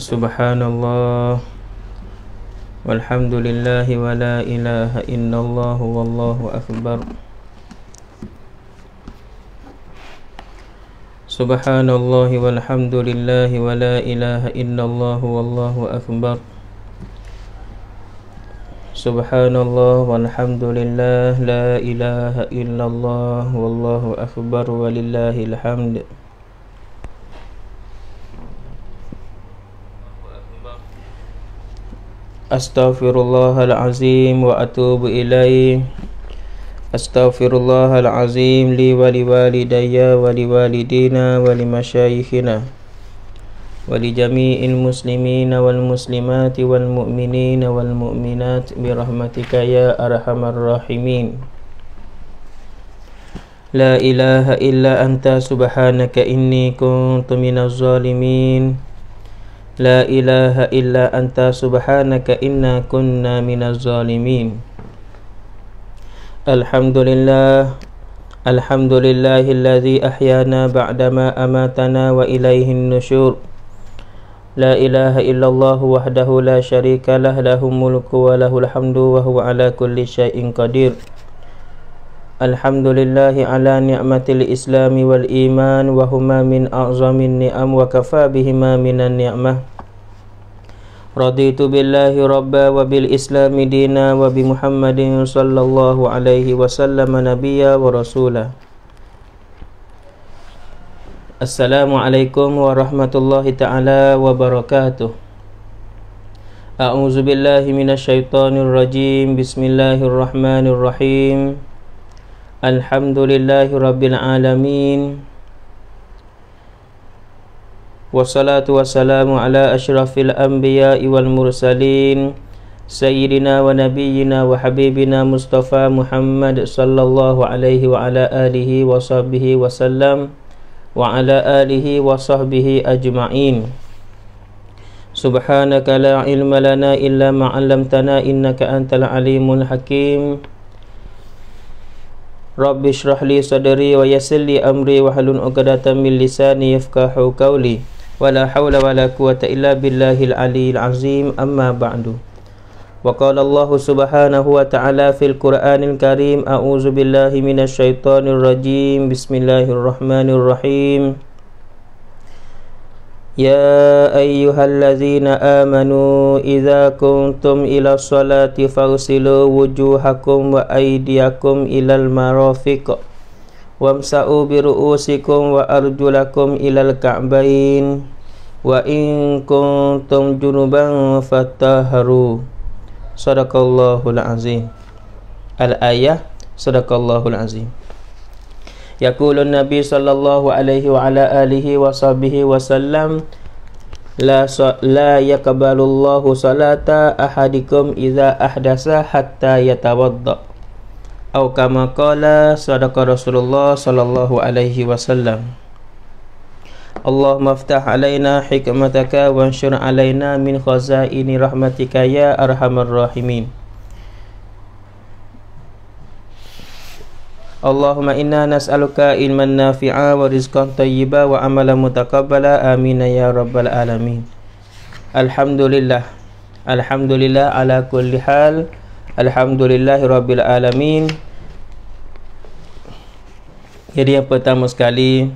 سبحان الله والحمد لله ولا إله إلا الله والله أكبر سبحان الله والحمد لله ولا إله إلا الله والله أكبر سبحان الله والحمد لله لا إله إلا الله والله أكبر ولله الحمد Astaghfirullahalazim wa atubu ilaih Astaghfirullahalazim li wali walidayya wali walidina wali masyayikhina Wali jami'il muslimina wal muslimati wal mu'minina wal mu'minat Birahmatika ya arhamar rahimin La ilaha illa anta subhanaka inni kuntu minaz zalimin لا إله إلا أنت سبحانك إنا كنا من الظالمين الحمد لله الحمد لله الذي أحيانا بعدما أماتنا وإليه النشور لا إله إلا الله وحده لا شريك له له الملك وله الحمد وهو على كل شيء قدير Alhamdulillahi ala ni'matil islami wal iman wa min a'zamin ni'am wa kafa bihima minan ni'mah Raditu billahi rabba wa bil islami dina wa bi muhammadin sallallahu alaihi wa sallam nabiya wa rasulah Assalamualaikum warahmatullahi ta'ala wa barakatuh A'udzu billahi minasyaitonir rajim Bismillahirrahmanirrahim Bismillahirrahmanirrahim Alhamdulillahi Rabbil Alamin Wassalatu wassalamu ala ashrafil anbiya wal mursalin Sayyidina wa nabiyina wa habibina Mustafa Muhammad sallallahu alaihi wa ala alihi wa sahbihi wa sallam Wa ala alihi wa sahbihi ajma'in Subhanaka la ilma lana illa ma'alamtana innaka antal alimul hakim Subhanaka Rabbi syrah li sadari wa yasir li amri wa halun uqadatan min lisani yafkahu qawli wa la hawla wa la quwata illa billahil aliyil azim amma ba'du wa qala Allah subhanahu wa ta'ala fil quranil karim a'udzu billahi minasy syaithanir rajim bismillahirrahmanirrahim يا أيها الذين آمنوا إذا كنتم إلى الصلاة فاغسلوا وجوهكم وأيديكم إلى المرافق وامسأوا برؤوسكم وأرجلكم إلى الكعبين وإن كنتم جنبا فتهروا صدق الله العظيم الآية صدق الله العظيم يقول النبي صلى الله عليه وعلى آله وصحبه وسلم لا لا يقبل الله صلاة أحدكم إذا أحدث حتى يتوضأ أو كما قال صدق رسول الله صلى الله عليه وسلم اللهم افتح علينا حكمتك وانشر علينا من خزائن رحمتك يا أرحم الراحمين Allahumma inna nas'aluka ilman nafi'a wa rizqan tayyiba wa amalan mutakabbala Amin ya rabbal alamin Alhamdulillah Alhamdulillah ala kulli hal Alhamdulillah rabbil alamin Jadi yang pertama sekali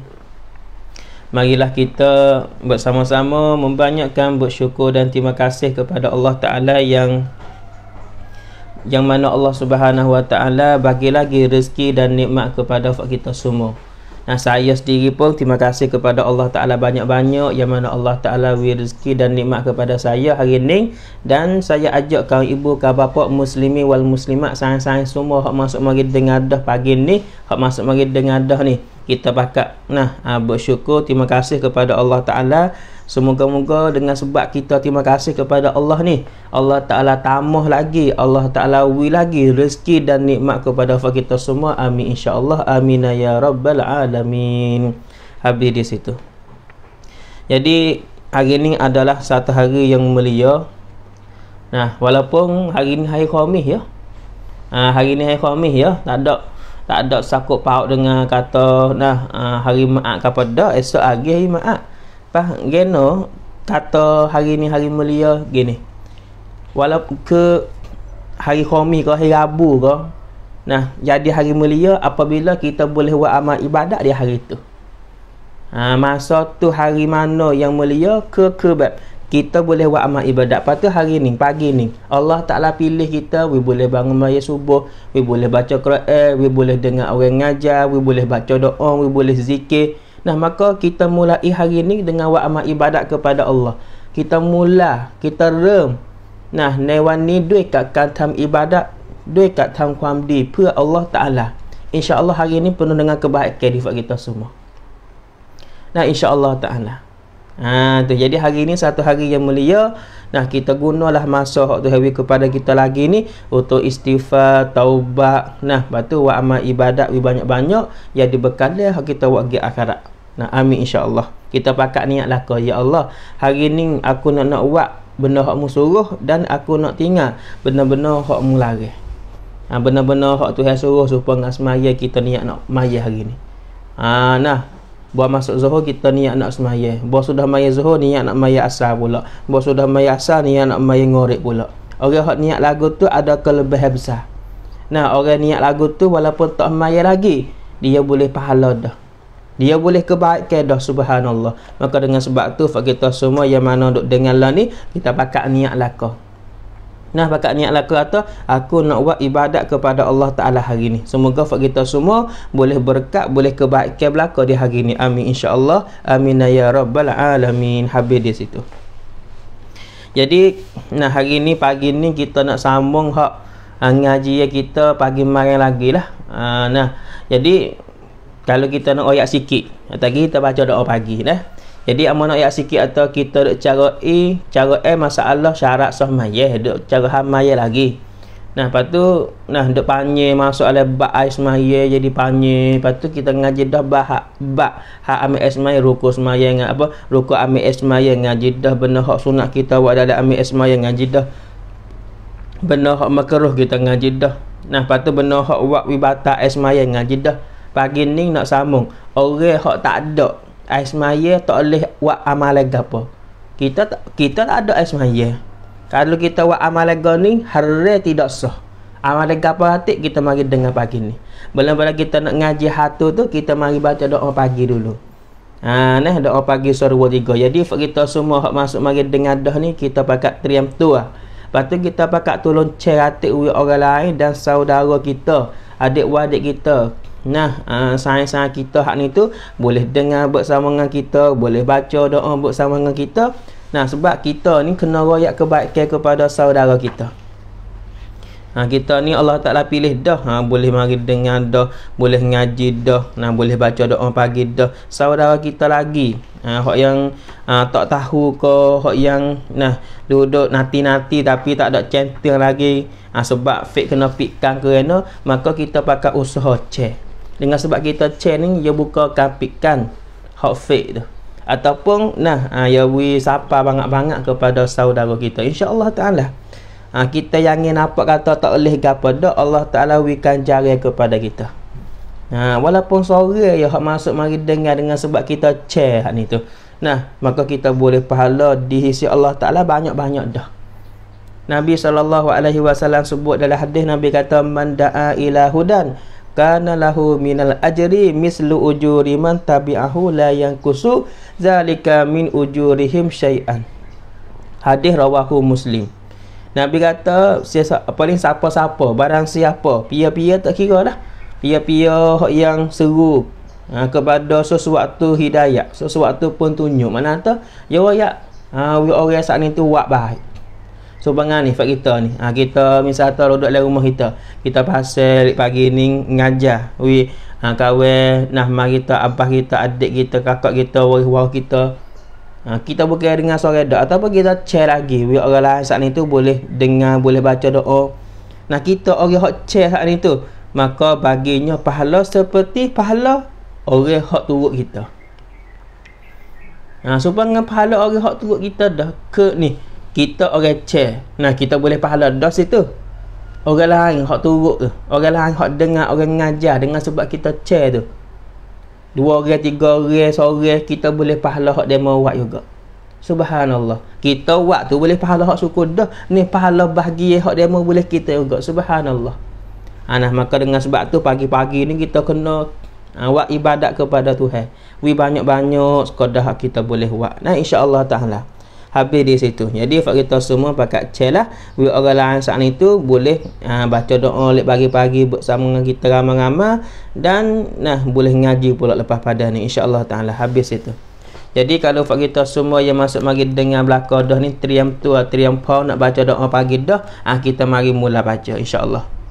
Marilah kita bersama-sama membanyakkan bersyukur dan terima kasih kepada Allah Ta'ala yang yang mana Allah Subhanahu Wa Taala bagi lagi rezeki dan nikmat kepada kita semua. Nah saya sendiri pun terima kasih kepada Allah Taala banyak-banyak yang mana Allah Taala beri rezeki dan nikmat kepada saya hari ini dan saya ajak kaum ibu kaum bapa muslimi wal muslimat sangat-sangat semua hak masuk mari dengar dah pagi ni hak masuk mari dengar dah ni kita pakak. nah ah, bersyukur terima kasih kepada Allah Taala Semoga-moga dengan sebab kita terima kasih kepada Allah ni Allah Ta'ala tamah lagi Allah Ta'ala wi lagi Rezeki dan nikmat kepada kita semua Amin insyaAllah Amin ya Rabbal Alamin Habis di situ Jadi hari ni adalah satu hari yang mulia Nah, walaupun hari ni hari khamis ya. Ah hari ni hari khamis ya, tak ada tak ada sakut paut dengan kata nah ah, hari maat kepada esok hari hari maat pas geno kata hari ni hari mulia gini walaupun ke hari khomi ke hari abu ke nah jadi hari mulia apabila kita boleh buat amal ibadat di hari itu ha, masa tu hari mana yang mulia ke kebab kita boleh buat amal ibadat Lepas tu hari ni, pagi ni Allah Ta'ala pilih kita We boleh bangun maya subuh We boleh baca Quran We boleh dengar orang ngajar We boleh baca doa We boleh zikir Nah, maka kita mulai hari ini dengan buat amal ibadat kepada Allah. Kita mula, kita rem. Nah, newan ni duit kat kantam ibadat, duit kat tam kuam di, pua Allah Ta'ala. InsyaAllah hari ini penuh dengan kebaikan di kita semua. Nah, insyaAllah Ta'ala. Ha, tu. Jadi hari ini satu hari yang mulia Nah kita gunalah masa Hak tu hari kepada kita lagi ni Untuk istighfar, taubat Nah lepas tu buat amal ibadat Banyak-banyak yang dibekali Hak kita buat akhirat Nah, amin insya-Allah. Kita pakat niat lakah ya Allah. Hari ni aku nak nak buat benda hak mu suruh dan aku nak tinggal benda-benda hak mu larang. Ha, benar-benar hak Tuhan suruh supaya dengan semaya kita niat nak maya hari ni. Ha, nah. Buat masuk zuhur kita niat nak semaya. Buat sudah maya zuhur niat nak maya asal pula. Buat sudah maya asal niat nak maya ngorek pula. Orang hak niat lagu tu ada kelebihan besar. Nah, orang niat lagu tu walaupun tak maya lagi, dia boleh pahala dah dia boleh kebaikan dah subhanallah maka dengan sebab tu kita semua yang mana duk dengan lah ni kita pakat niat lakar Nah, pakat niat laku atau aku nak buat ibadat kepada Allah Ta'ala hari ni. Semoga fak kita semua boleh berkat, boleh kebaikan belaka di hari ni. Amin insyaAllah. Amin ya Rabbal Alamin. Habis di situ. Jadi, nah hari ni, pagi ni kita nak sambung hak ah, ngaji ya kita pagi malam lagi lah. Ah, nah, jadi kalau kita nak oyak sikit atau kita baca doa pagi dah jadi amun nak ayat sikit atau kita duk cara i cara e masalah syarat sah mayah duk cara ham mayah lagi nah patu nah duk panye masuk ala bab ais mayah jadi panye patu kita ngaji dah bab bab ha ami ais mayah ruku semayah apa ruku ami ais ngaji dah benar hak sunat kita wak dalam ami ais ngaji dah benar hak makruh kita ngaji dah nah patu benar hak wak wibata esmaya ngaji dah pagi ni nak sambung orang hok tak ada air semaya tak boleh buat amalan apa kita kita tak ada air semaya kalau kita buat amalan ni hari tidak sah amalan apa hati kita mari dengar pagi ni belum pada kita nak ngaji hatu tu kita mari baca doa pagi dulu ha nah doa pagi suruh tiga jadi kita semua hok masuk mari dengar doa ni kita pakai triam tu lah. Lepas tu kita pakai tolong cerate orang lain dan saudara kita adik-adik kita Nah, uh, sayang-sayang kita hak ni tu boleh dengar bersama dengan kita, boleh baca doa bersama dengan kita. Nah, sebab kita ni kena royak kebaikan kepada saudara kita. Ha, kita ni Allah Ta'ala pilih dah ha, Boleh mari dengar dah Boleh ngaji dah nah, Boleh baca doa pagi dah Saudara kita lagi ha, Hak yang ha, tak tahu ke Hak yang nah duduk nanti-nanti Tapi tak ada centil lagi ha, Sebab fit kena fitkan kerana Maka kita pakai usaha cek dengan sebab kita chain ni dia buka kapikan hot fake tu ataupun nah ya ah, we sapa banyak-banyak kepada saudara kita insya Allah taala ha, kita yang ingin apa kata tak boleh gapo dak Allah taala wikan kan jari kepada kita ha, walaupun sore ya masuk mari dengar dengan sebab kita chair hak ni tu nah maka kita boleh pahala di sisi Allah taala banyak-banyak dah Nabi SAW sebut dalam hadis Nabi kata mandaa da'a hudan kana lahu minal ajri mislu ujuri man tabi'ahu la yang kusu zalika min ujurihim syai'an hadis rawahu muslim Nabi kata paling siapa-siapa barang siapa pia-pia tak kira lah pia-pia yang seru ha, kepada sesuatu hidayah sesuatu pun tunjuk mana tu ya orang ya, ha, orang saat ni tu buat baik So bangang ni fak kita ni. Ha, kita misal tu duduk dalam rumah kita. Kita pasal pagi ni ngajar. Wi ha, kawan nah mak kita, abah kita, adik kita, kakak kita, waris-waris kita. Ha, kita bukan dengar suara dak ataupun kita share lagi. Wi orang lain saat ni tu boleh dengar, boleh baca doa. Nah kita orang hot share saat ni tu, maka baginya pahala seperti pahala orang hot turut kita. Ha, supaya dengan pahala orang hok turut kita dah ke ni kita orang chair nah kita boleh pahala dah situ orang lain hak turut tu orang lain hak dengar orang ngajar dengan sebab kita chair tu dua orang tiga orang sore kita boleh pahala hak demo buat juga subhanallah kita buat tu boleh pahala hak syukur dah ni pahala bahagia hak demo boleh kita juga subhanallah Anah ah, maka dengan sebab tu pagi-pagi ni kita kena buat ah, ibadat kepada Tuhan. Wi banyak-banyak sekadar kita boleh buat. Nah insya-Allah taala habis di situ. Jadi fak kita semua pakat lah. bi orang lain saat itu boleh uh, baca doa lek pagi-pagi bersama dengan kita ramai-ramai dan nah boleh ngaji pula lepas pada ni insya-Allah taala habis itu. Jadi kalau fak kita semua yang masuk mari dengan belakang dah ni triam tu lah, triam pau nak baca doa pagi dah ah kita mari mula baca insya-Allah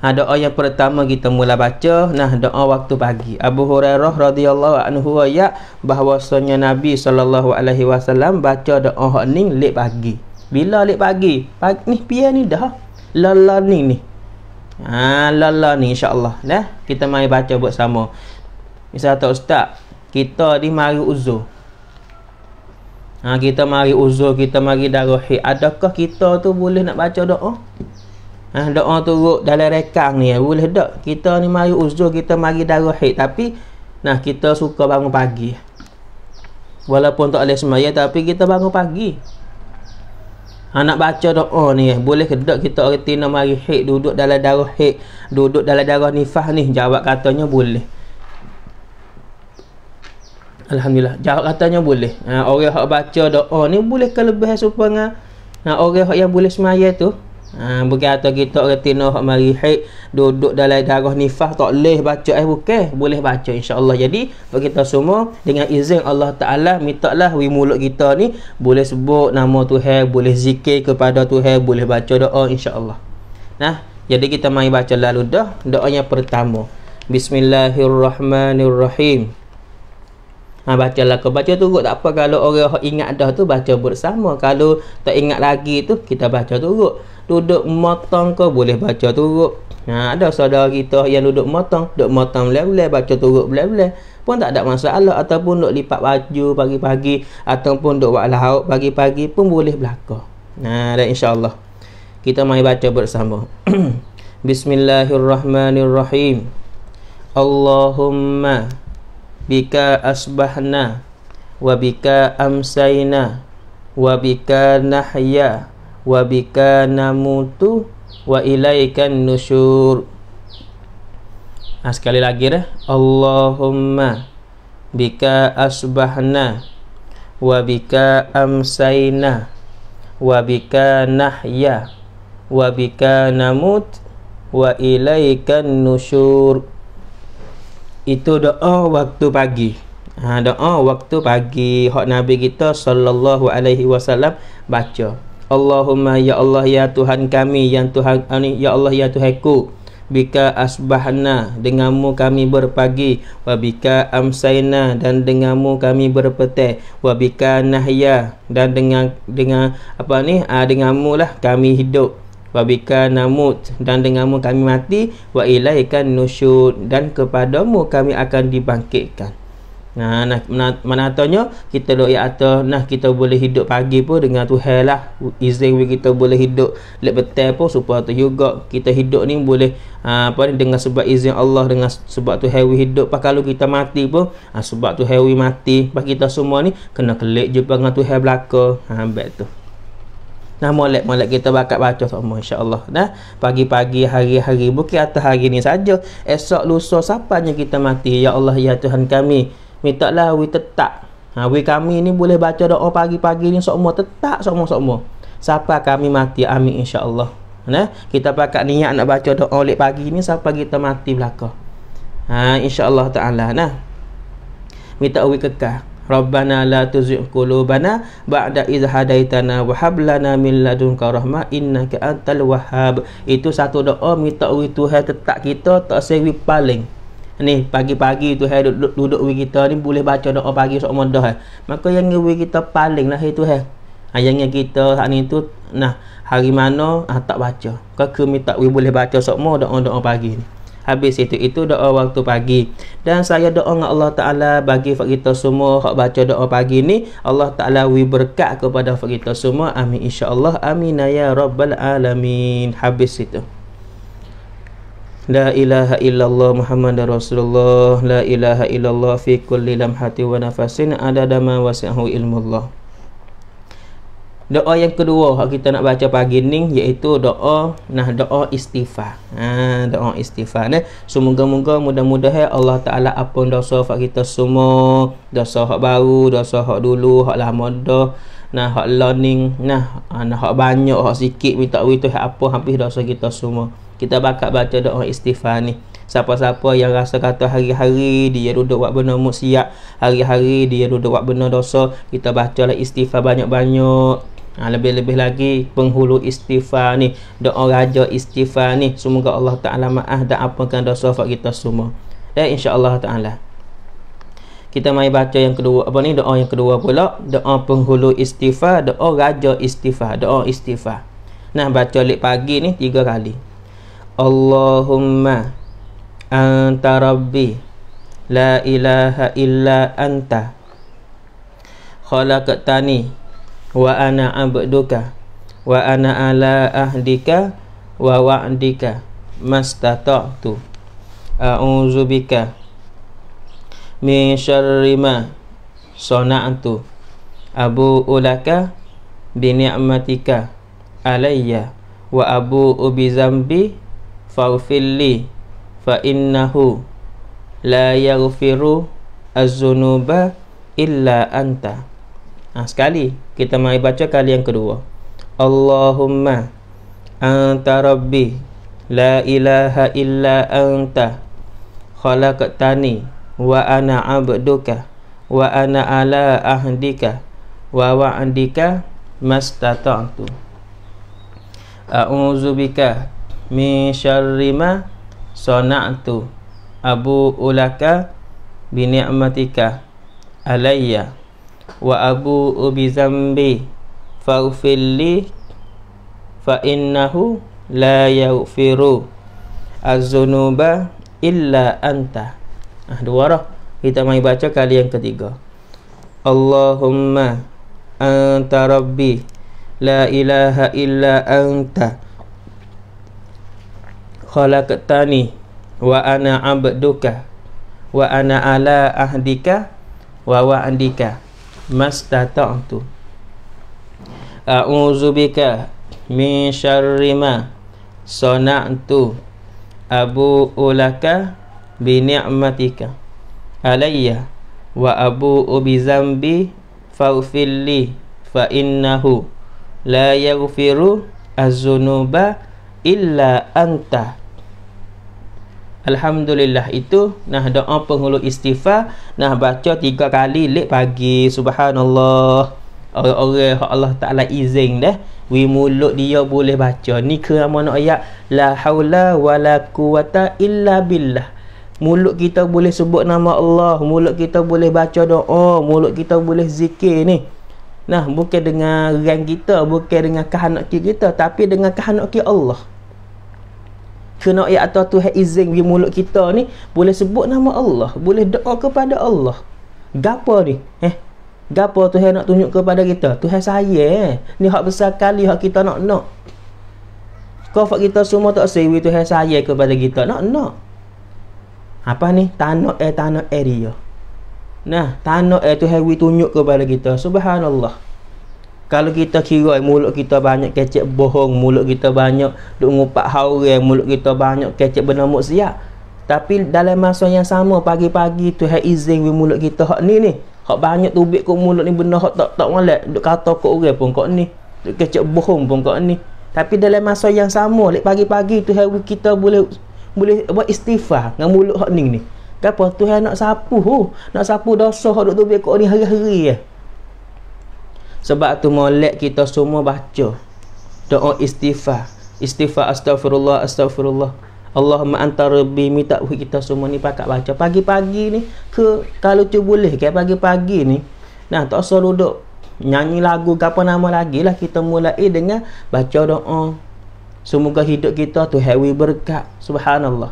ha, doa yang pertama kita mula baca nah doa waktu pagi Abu Hurairah radhiyallahu anhu ya bahwasanya Nabi sallallahu alaihi wasallam baca doa hening lek pagi bila lek pagi pagi ni pia ni dah lala ni ni ha lala ni insyaallah dah kita mai baca buat sama misal tak ustaz kita di mari uzur ha kita mari uzur kita mari darahi adakah kita tu boleh nak baca doa Ha, doa turut dalam rekang ni eh, boleh tak kita ni mari uzur kita mari darah haid tapi nah kita suka bangun pagi walaupun tak boleh semaya tapi kita bangun pagi ha, nak baca doa ni eh, boleh ke tak kita erti nak mari haid duduk dalam darah haid duduk dalam darah nifah ni jawab katanya boleh Alhamdulillah jawab katanya boleh ha, orang yang baca doa ni boleh kelebihan lebih supaya Nah, ha, orang yang boleh semaya tu Ha, bukan atau kita kata nak mari haid duduk dalam darah nifas tak boleh baca eh bukan boleh baca insyaallah jadi bagi kita semua dengan izin Allah taala mintaklah wi mulut kita ni boleh sebut nama Tuhan boleh zikir kepada Tuhan boleh baca doa insyaallah nah jadi kita mari baca lalu dah doanya pertama bismillahirrahmanirrahim ha, baca lah kau baca turut tak apa kalau orang ingat dah tu baca bersama kalau tak ingat lagi tu kita baca turut duduk motong kau boleh baca turut ha, ada saudara kita yang duduk motong duduk motong boleh-boleh baca turut boleh-boleh pun tak ada masalah ataupun duduk lipat baju pagi-pagi ataupun duduk buat lahauk pagi-pagi pun boleh berlaku ha, dan insyaAllah kita mari baca bersama Bismillahirrahmanirrahim Allahumma bika asbahna wa bika amsayna wa bika nahya wa bika namutu wa ilaikan nusyur nah, sekali lagi dah Allahumma bika asbahna wa bika amsayna wa bika nahya wa bika namut wa ilaikan nusyur itu doa waktu pagi ha, doa waktu pagi hak nabi kita sallallahu alaihi wasallam baca Allahumma ya Allah ya Tuhan kami yang Tuhan ani ya Allah ya Tuhanku bika asbahna denganmu kami berpagi wa bika amsayna dan denganmu kami berpetai wa bika nahya dan dengan dengan apa ni ah ha, denganmu lah kami hidup wa bika namut dan denganmu kami mati wa ilaika nusyud dan kepadamu kami akan dibangkitkan nah nak mana tanya kita loh ya nah kita boleh hidup pagi pun dengan Tuhan lah izin kita boleh hidup lek betel pun supaya tu juga kita hidup ni boleh aa, ah, apa ni dengan sebab izin Allah dengan sebab tu hewi hidup pas kalau kita mati pun aa, ah, sebab tu hewi mati Pak kita semua ni kena kelik jumpa dengan Tuhan belaka ha tu Nah molek-molek kita bakat baca semua insya-Allah. Nah, pagi-pagi hari-hari bukan atas hari ni saja. Esok lusa sapanya kita mati. Ya Allah ya Tuhan kami, mintaklah we tetap. Ha we kami ni boleh baca doa pagi-pagi ni semua tetap semua-semua. Sapa kami mati amin insya-Allah. Nah, kita pakat niat nak baca doa oleh pagi ni sapa kita mati belaka. Ha insya-Allah taala nah. Minta we kekal. Rabbana la tuzigh qulubana ba'da idh hadaitana wa hab lana min ladunka rahmah innaka antal wahhab. Itu satu doa minta wi Tuhan tetap kita tak sewi paling. Ni pagi-pagi Tuhan duduk duduk wi kita ni boleh baca doa pagi sok mondah. Eh. Maka yang ngewi kita paling lah itu eh. Ha, yang kita saat ni tu nah hari mana ha, tak baca. Kau kami tak boleh baca sok doa-doa pagi ni. Habis itu itu doa waktu pagi. Dan saya doa dengan Allah Taala bagi kita semua hak baca doa pagi ini Allah Taala wi berkat kepada kita semua. Amin insya-Allah. Amin ya rabbal alamin. Habis itu. La ilaha illallah Muhammad Rasulullah La ilaha illallah Fi kulli lamhati wa nafasin Adadama wasi'ahu Allah Doa yang kedua hak kita nak baca pagi ni iaitu doa nah doa istighfar. Ha doa istighfar ni semoga-moga mudah-mudahan Allah Taala ampun dosa hak kita semua, dosa hak baru, dosa hak dulu, hak lama dah. Nah hak learning nah ha, nah hak banyak hak sikit minta witu hak apa hampir dosa kita semua. Kita bakal baca doa istighfar ni. Siapa-siapa yang rasa kata hari-hari dia duduk buat benda maksiat, hari-hari dia duduk buat benda dosa, kita bacalah istighfar banyak-banyak. Ha, lebih-lebih lagi penghulu istighfar ni, doa raja istighfar ni, semoga Allah Taala maaf dan ampunkan dosa fak kita semua. Dan insya-Allah Taala. Kita mai baca yang kedua, apa ni doa yang kedua pula, doa penghulu istighfar, doa raja istighfar, doa istighfar. Nah baca lek pagi ni tiga kali. Allahumma anta rabbi la ilaha illa anta khalaqtani wa ana abduka wa ana ala ahdika wa wa'dika mas a'udzu bika min syarri ma sana'tu abu ulaka bi ni'matika alayya wa abu bi dhanbi faghfirli fa innahu la yaghfiru az-dzunuba illa anta ha, sekali kita mari baca kali yang kedua Allahumma anta rabbi la ilaha illa anta khalaqtani wa ana abduka wa ana ala ahdika wa wa'andika mastata'tu a'udzu bika min syarri ma sana'tu abu ulaka bi alaiya wa abu ubi zambi faufili fa innahu la yaufiru azunuba illa anta ah dua roh kita mai baca kali yang ketiga Allahumma anta rabbi la ilaha illa anta khalaqtani wa ana abduka wa ana ala ahdika wa wa'dika mastata'tu a'udzu bika min syarri ma sana'tu abu ulaka bi ni'matika alayya wa abu bi zambi fa'fili fa innahu la yaghfiru az-zunuba illa anta Alhamdulillah itu nah doa penghulu istighfar nah baca tiga kali lek pagi subhanallah orang-orang hak Allah Taala izin deh, wi mulut dia boleh baca ni ke mana ayat la haula wala quwata illa billah mulut kita boleh sebut nama Allah mulut kita boleh baca doa mulut kita boleh zikir ni nah bukan dengan rang kita bukan dengan kehanak kita tapi dengan kehanak Allah kena ayat atas tu izin di mulut kita ni boleh sebut nama Allah boleh doa kepada Allah gapo ni eh gapo tu nak tunjuk kepada kita Tuhan saya eh? ni hak besar kali hak kita nak nak kau fak kita semua tak sewi Tuhan saya kepada kita nak nak apa ni tanah eh tanah area nah tanah eh Tuhan wi tunjuk kepada kita subhanallah kalau kita kira mulut kita banyak kecek bohong mulut kita banyak duk ngupak haurang mulut kita banyak kecek benda maksiat tapi dalam masa yang sama pagi-pagi tu hak izin we mulut kita hak ni ni hak banyak tubik kok mulut ni benda hak tak tak molek duk kata kok orang pun kok ni duk kecek bohong pun kok ni tapi dalam masa yang sama lek pagi-pagi tu hak kita boleh boleh buat istighfar dengan mulut hak ni ni Kenapa? Tuhan nak sapu. Huh. Nak sapu dosa. Hak duk tubik kok ni hari-hari. Eh. Sebab tu molek kita semua baca doa istighfar. Istighfar astagfirullah astagfirullah. Allahumma anta rabbi minta kita semua ni pakak baca pagi-pagi ni ke kalau tu boleh ke pagi-pagi ni. Nah, tak usah duduk nyanyi lagu ke apa nama lagi lah kita mulai dengan baca doa. Semoga hidup kita tu hewi berkat. Subhanallah.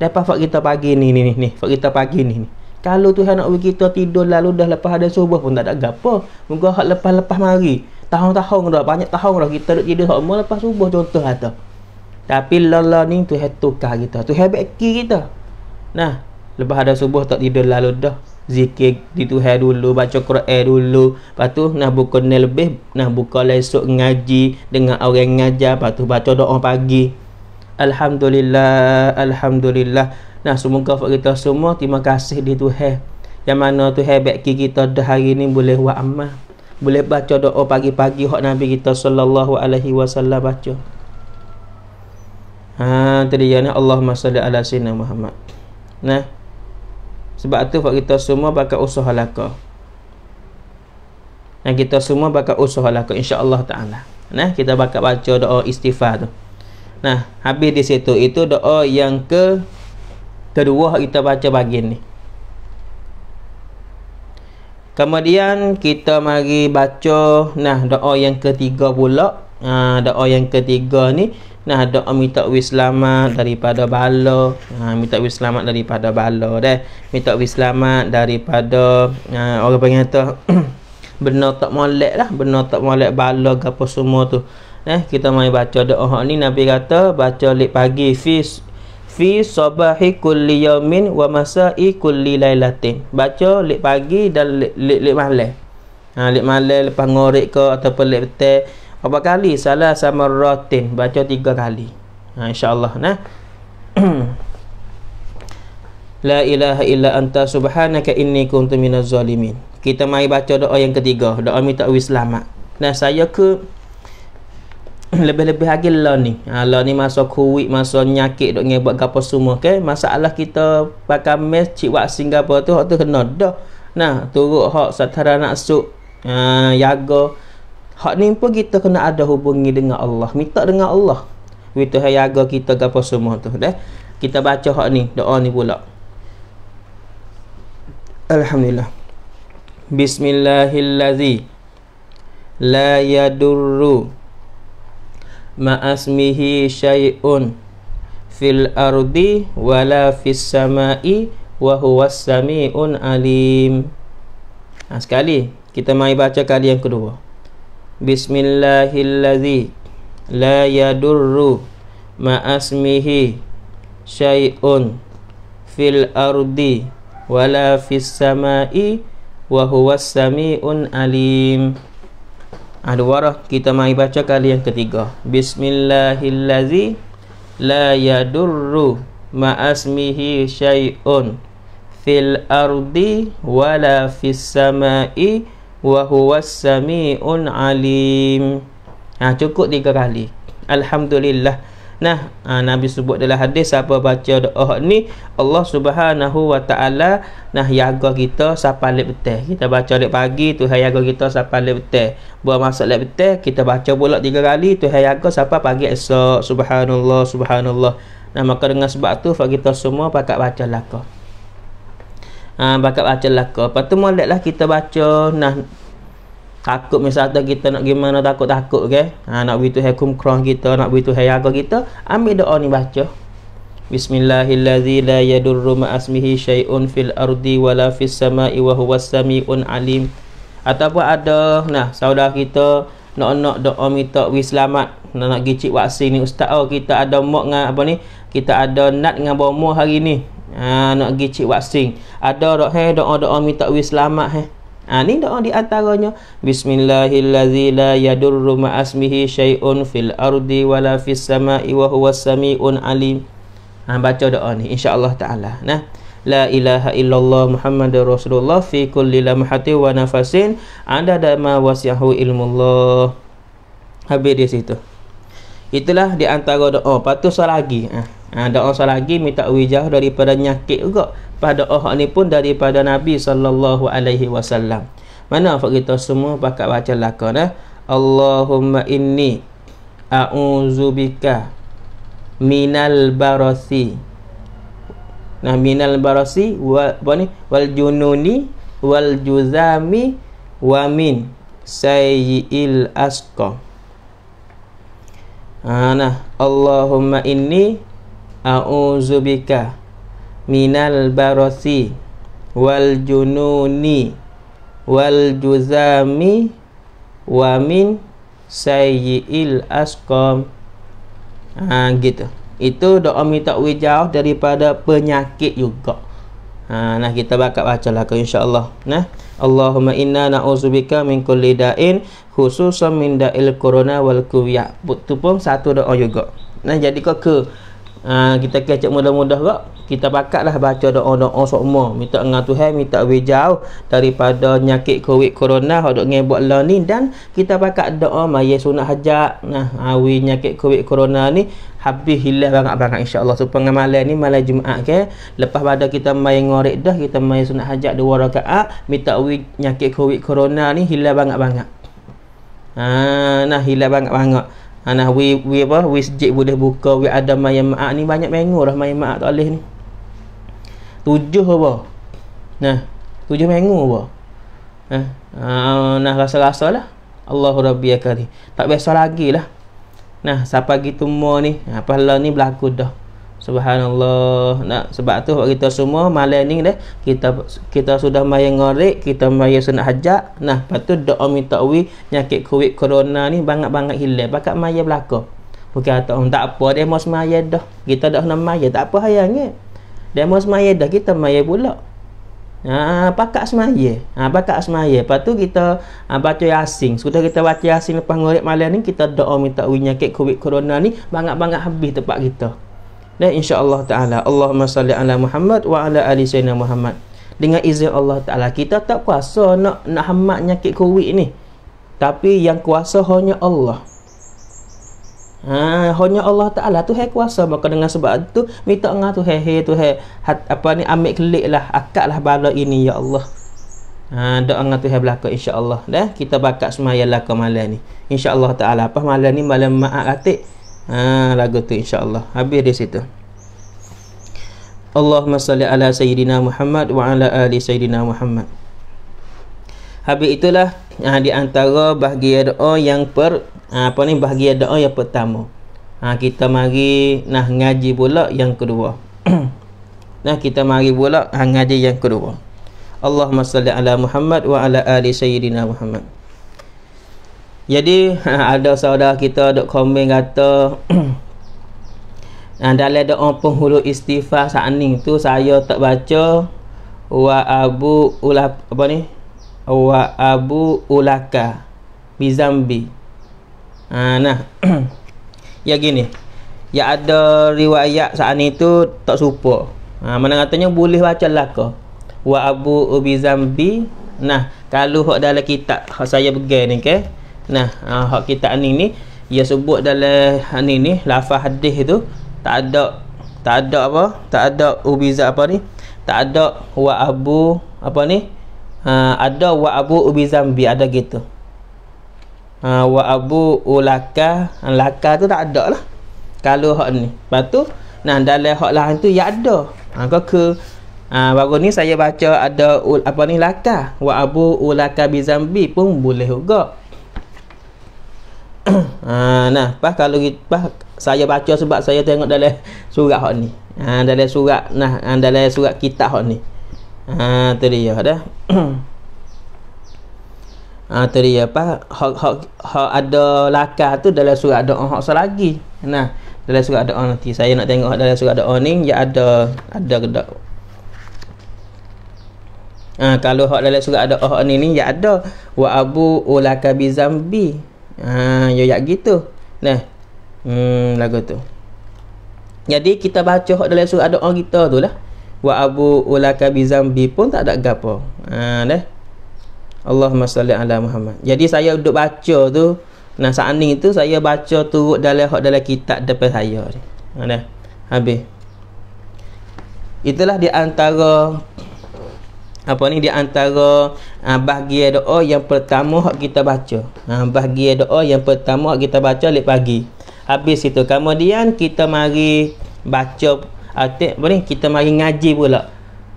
Dapat fak kita pagi ni ni ni. ni. Fak kita pagi ni ni. Kalau Tuhan nak bagi kita tidur lalu dah lepas ada subuh pun tak ada apa. Muka hak lepas-lepas mari. Tahun-tahun dah, banyak tahun dah kita duduk tidur semua lepas subuh contoh kata. Lah Tapi lala ni tu hai tukar kita. Tu hai beki kita. Nah, lepas ada subuh tak tidur lalu dah. Zikir di tu dulu, baca Quran dulu. Lepas tu nak buka ni lebih, nak buka esok ngaji dengan orang ngajar. Lepas tu baca doa pagi. Alhamdulillah. Alhamdulillah. Nah, semoga kita semua terima kasih di Tuhan. Yang mana Tuhan baik kita dah hari ni boleh buat amal. Boleh baca doa pagi-pagi hak Nabi kita sallallahu alaihi wasallam baca. Ha, tadi ya ni Allahumma salli ala sayyidina Muhammad. Nah. Sebab tu hak kita semua bakal usaha laka. Nah, kita semua bakal usaha laka insya-Allah taala. Nah, kita bakal baca doa istighfar tu. Nah, habis di situ itu doa yang ke kedua kita baca bagian ni kemudian kita mari baca nah doa yang ketiga pula ha, doa yang ketiga ni nah doa minta wislamat daripada bala ha, minta wislamat daripada bala deh. minta wislamat daripada ha, orang panggil tu benar tak molek lah benar tak molek bala ke apa semua tu Eh, kita mai baca doa ni Nabi kata baca lik pagi fis fi sabahi kulli yaumin wa masa'i kulli lailatin. Baca lek pagi dan lek lek malam. Ha lek malam lepas ngorek ke ataupun lek petang berapa kali? Salah sama rutin Baca tiga kali. Ha insya nah. La ilaha illa anta subhanaka inni kuntu minaz zalimin. Kita mai baca doa yang ketiga, doa minta wis Nah saya ke lebih-lebih lagi la ni. Ha, la ni masa covid, masa nyakit duk ngebat gapo semua. Okey, masalah kita pakai mes cik wak Singapura tu hok tu kena dah. Nah, turut hok satara nak suk ha, uh, jaga ni pun kita kena ada hubungi dengan Allah, minta dengan Allah. Witu hai jaga kita gapo semua tu deh. Kita baca hok ni, doa ni pula. Alhamdulillah. Bismillahirrahmanirrahim. La yadurru ma'asmihi syai'un fil ardi wala fis samai wa huwas samiun alim nah, ha, sekali kita mai baca kali yang kedua bismillahillazi la yadurru ma'asmihi syai'un fil ardi wala fis samai wa huwas samiun alim ada warah kita mari baca kali yang ketiga. Bismillahillazi la yadurru ma'asmihi syai'un fil ardi wala fis sama'i wa huwas sami'un alim. Ha, cukup tiga kali. Alhamdulillah nah ha, nabi sebut dalam hadis siapa baca doa ni Allah Subhanahu wa taala nah jaga kita sampai lep betul kita baca lep pagi Tuhan jaga kita sampai lep betul buat masa lep betul kita baca pula tiga kali Tuhan jaga sampai pagi esok subhanallah subhanallah nah maka dengan sebab tu kita semua pakat baca lakah Ha, bakat baca lah Patu Lepas tu kita baca Nah takut misalnya kita nak gimana takut-takut ke okay? ha, nak beritahu hai kum kita nak beritahu hai agak kita ambil doa ni baca Bismillahillazi la yadurru ma'asmihi syai'un fil ardi wala fis sama'i wa huwa sami'un alim ataupun ada nah saudara kita nak nak doa minta wi selamat nak nak gicik vaksin ni ustaz oh, kita ada mok dengan apa ni kita ada nat dengan bomo hari ni ha, nak gicik vaksin ada roh he doa doa minta wi selamat he Ha, ni doa di antaranya Bismillahillazi la yadurru ma'asmihi syai'un fil ardi wala fis sama'i wa huwa sami'un alim ha, Baca doa ni Allah ta'ala Nah La ilaha illallah Muhammadur Rasulullah fi kulli lamhati wa nafasin ada dama wasyahu ilmullah Habis di situ. Itulah di antara doa. Oh, Patut soal lagi. Ha, ha doa soal lagi minta wijah daripada nyakit juga. Pada doa ni pun daripada Nabi sallallahu alaihi wasallam. Mana fak kita semua pakat baca lakon eh? Allahumma inni a'udzubika minal barasi. Nah minal barasi wa apa ni? wal jununi wal juzami wa min sayyi'il asqam Ha, nah, Allahumma inni a'udzubika minal barasi wal jununi wal juzami wa min sayyi'il asqam. Ha, gitu. Itu doa minta wijau daripada penyakit juga. Ha, nah kita bakal bacalah ke insya-Allah. Nah. Allahumma inna na'uzubika min kulli da'in khususan min da'il corona wal kuwiya. Itu pun satu doa juga. Nah, jadi kau ke Ha, kita kecek mudah-mudah juga kita pakatlah baca doa-doa semua minta dengan Tuhan minta wejau daripada nyakit covid corona hok dok ngebok la ni dan kita pakat doa mayat sunat hajat nah awi ha, nyakit covid corona ni habis hilah banyak-banyak. banget insyaallah supaya dengan malam ni malam Jumaat ke lepas pada kita mai ngorek dah kita mai sunat hajat dua rakaat minta awi nyakit covid corona ni hilah banyak-banyak. Ah, ha, nah hilah banget-banget Anah we we apa we sejik boleh buka we ada mayam ma'at ni banyak mengur dah mayam ma'at tak boleh ni. Tujuh apa? Nah, tujuh mengur apa? Nah, uh, nah rasa-rasa lah. Allahu Rabbi ya Tak biasa lagi lah. Nah, siapa gitu mo ni? Apa ni berlaku dah. Subhanallah. Nah, sebab tu kita semua malam ni deh kita kita sudah mai ngorek, kita mai sunat hajat. Nah, patu doa minta wi nyakit COVID corona ni banyak-banyak hilang. Pakak mai belaka. Bukan atau tak apa dia mau semaya dah. Kita dah nak mai tak apa hayangnya. Dia mau semaya dah kita mai pula. Ha, pakak semaya. Ha, pakak semaya. Lepas kita ha, baca Yasin. Sudah kita baca Yasin lepas ngorek malam ni kita doa minta wi nyakit COVID corona ni banyak-banyak habis tempat kita dan insya-Allah taala Allahumma salli ala Muhammad wa ala ali sayyidina Muhammad dengan izin Allah taala kita tak kuasa nak nak hamat nyakit covid ni tapi yang kuasa hanya Allah Ha, hanya Allah Ta'ala tu hai kuasa Maka dengan sebab tu Minta dengan tu hai hai tu hai hat, Apa ni ambil kelik lah akak lah bala ini ya Allah ha, Doa dengan tu hai belakang insya Allah Dah kita bakat semayal lah ke malam ni Allah Ta'ala Apa malam ni malam ma'at atik ha, lagu tu insyaAllah habis di situ Allahumma salli ala Sayyidina Muhammad wa ala ali Sayyidina Muhammad habis itulah ha, di antara bahagia doa yang per ha, apa ni bahagia doa yang pertama ha, kita mari nah ngaji pula yang kedua nah kita mari pula ha, ngaji yang kedua Allahumma salli ala Muhammad wa ala ali Sayyidina Muhammad jadi ada saudara kita dok komen kata Nah, dalam doa penghulu istighfar saat ini tu saya tak baca wa abu ula apa ni wa abu ulaka bizambi ha, nah ya gini ya ada riwayat saat ni tu tak serupa ha, mana katanya boleh baca lah ko wa abu ubizambi nah kalau hok dalam kitab saya begini ke okay? Nah, uh, hak kita ni ni ia sebut dalam ni ni lafaz hadis tu tak ada tak ada apa? Tak ada ubiza apa ni? Tak ada wa abu apa ni? Uh, ada wa abu ubizam bi ada gitu. Uh, wa abu ulaka laka tu tak ada lah. Kalau hak ni. Lepas tu nah dalam hak lain tu ya ada. Ha uh, ke Ah ha, baru ni saya baca ada ul, apa ni laka wa abu ulaka bizambi pun boleh juga ha, nah, pas kalau kita, saya baca sebab saya tengok dalam surat hak ni. Ha, dalam surat nah ah, dalam surat kitab hak ni. Ha teria dah. ha teria apa hak hak hak ada lakah tu dalam surat doa hak selagi. Nah, dalam surat doa nanti saya nak tengok dalam surat doa ni ya ada ada ke tak. Ha, kalau hak dalam surat doa hak ni ni ya ada wa abu ulaka Bizambi Ah, ayat gitu. Nah. Hmm, lagu tu. Jadi kita baca hak dalam surah doa kita tu lah. Wa abu ulaka bi pun tak ada gapo. Ah, dah. Allahumma salli ala Muhammad. Jadi saya duduk baca tu, nah saat ni tu saya baca tu dalam hak dalam kitab depan saya ni. Ah, dah. Habis. Itulah di antara apa ni di antara uh, ah, bahagia doa yang pertama hak kita baca. Ha uh, doa yang pertama hak kita baca lepas pagi. Habis itu kemudian kita mari baca atik ah, apa ni kita mari ngaji pula.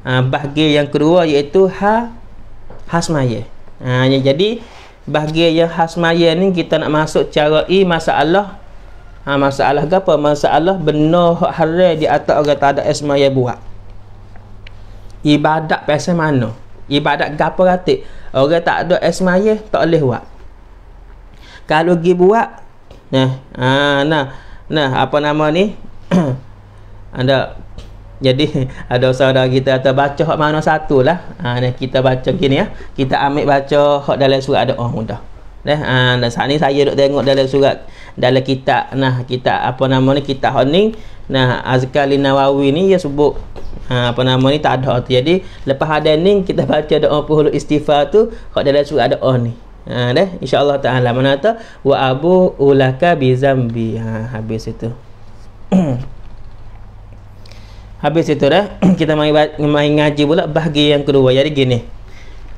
Ha uh, yang kedua iaitu ha hasmaya. Ha ya, uh, jadi bahagian yang hasmaya ni kita nak masuk cara i masalah ha uh, masalah apa? Masalah benar hak haram di atas orang tak ada esmaye buat ibadat pasal mana ibadat gapo ratik orang tak ada esmaye tak boleh buat kalau gi buat nah ah nah nah apa nama ni anda jadi ada saudara kita kata baca hak mana satu lah ha, nah, kita baca gini ya kita ambil baca hak dalam surat ada oh mudah Nah, ha, nah saat ni saya duk tengok dalam surat dalam kitab nah kita apa nama ni kitab ni nah azkar linawawi ni dia sebut ha, apa nama ni tak ada tu. Jadi lepas ada ni kita baca doa puluh istighfar tu kat dalam surat ada oh ni. Ha deh insya-Allah taala mana tu wa abu ulaka bi Ha habis itu. habis itu dah kita main main ngaji pula bahagian yang kedua. Jadi gini.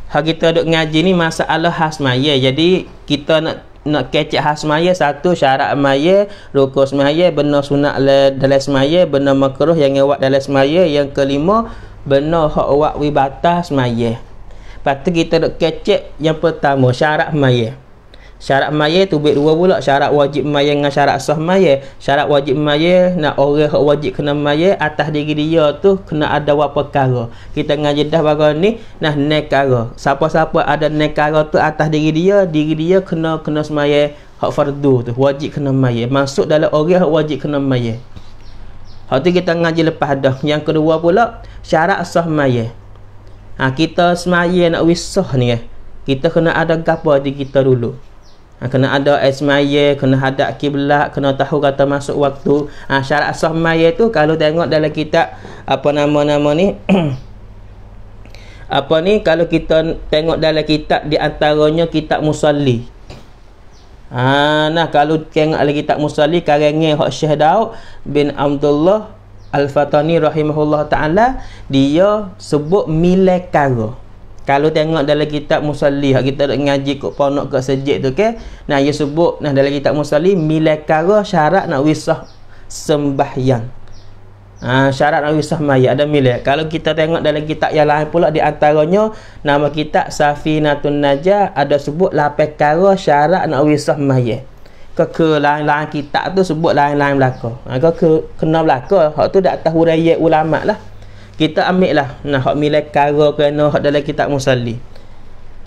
Kalau kita duk ngaji ni masalah khas maya. Jadi kita nak nak kecek khas maya satu syarat maya rukun semaya benda sunat dalam semaya benda makruh yang awak dalam semaya yang kelima benar hak awak wibatah semaya lepas tu kita nak kecek yang pertama syarat maya syarat mayat tu baik dua pula syarat wajib mayat dengan syarat sah mayat syarat wajib mayat nak orang yang wajib kena mayat atas diri dia tu kena ada apa perkara kita ngaji dah baga ni nah nekara siapa-siapa ada nekara tu atas diri dia diri dia kena kena semayat hak fardu tu wajib kena mayat masuk dalam orang yang wajib kena mayat hak tu kita ngaji lepas dah yang kedua pula syarat sah mayat ha, kita semayat nak wisah ni eh. kita kena ada gapa di kita dulu ha, kena ada ismaya kena hadap kiblat kena tahu kata masuk waktu ha, syarat sah maya tu kalau tengok dalam kitab apa nama-nama ni apa ni kalau kita tengok dalam kitab di antaranya kitab musalli ha, nah kalau tengok dalam kitab musalli karangnya hak Syekh Daud bin Abdullah Al-Fatani rahimahullah taala dia sebut milai kara kalau tengok dalam kitab musalli hak kita ngaji kok ponok ke sejik tu okey nah dia sebut nah dalam kitab musalli milakara syarat nak wisah sembahyang ha, syarat nak wisah mayat ada milik kalau kita tengok dalam kitab yang lain pula di antaranya nama kitab safinatun najah ada sebut la perkara syarat nak wisah mayat ke ke lain-lain kitab tu sebut lain-lain belaka ha, ke, ke kena belaka hak tu dak tahu raya ulama lah kita ambil lah nah hak milai kara kerana hak dalam kitab musalli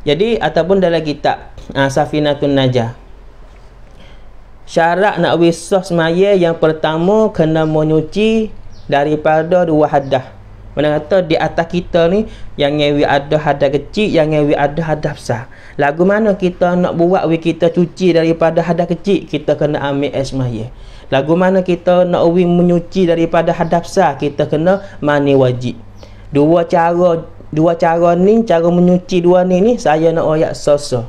jadi ataupun dalam kitab uh, safinatun najah syarat nak wisah semaya yang pertama kena menyuci daripada dua hadah mana kata di atas kita ni yang ngewi ada hadah kecil yang ngewi ada hadah besar lagu mana kita nak buat we kita cuci daripada hadah kecil kita kena ambil air semaya Lagu mana kita nak uwi menyuci daripada hadapsah Kita kena mani wajib Dua cara Dua cara ni Cara menyuci dua ni ni Saya nak royak sosa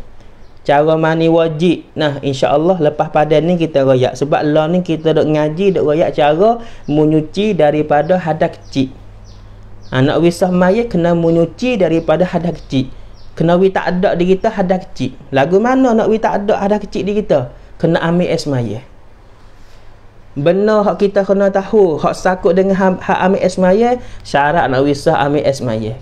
Cara mani wajib Nah insya Allah Lepas pada ni kita royak Sebab lah ni kita duk ngaji Duk royak cara Menyuci daripada hadap kecil ha, Nak wisah maya Kena menyuci daripada hadap kecil Kena wi tak ada di kita hadap kecil Lagu mana nak wi tak ada hadap kecil di kita Kena ambil es benar hak kita kena tahu hak sakut dengan hak ambil esmaya syarat nak wisah ambil esmaya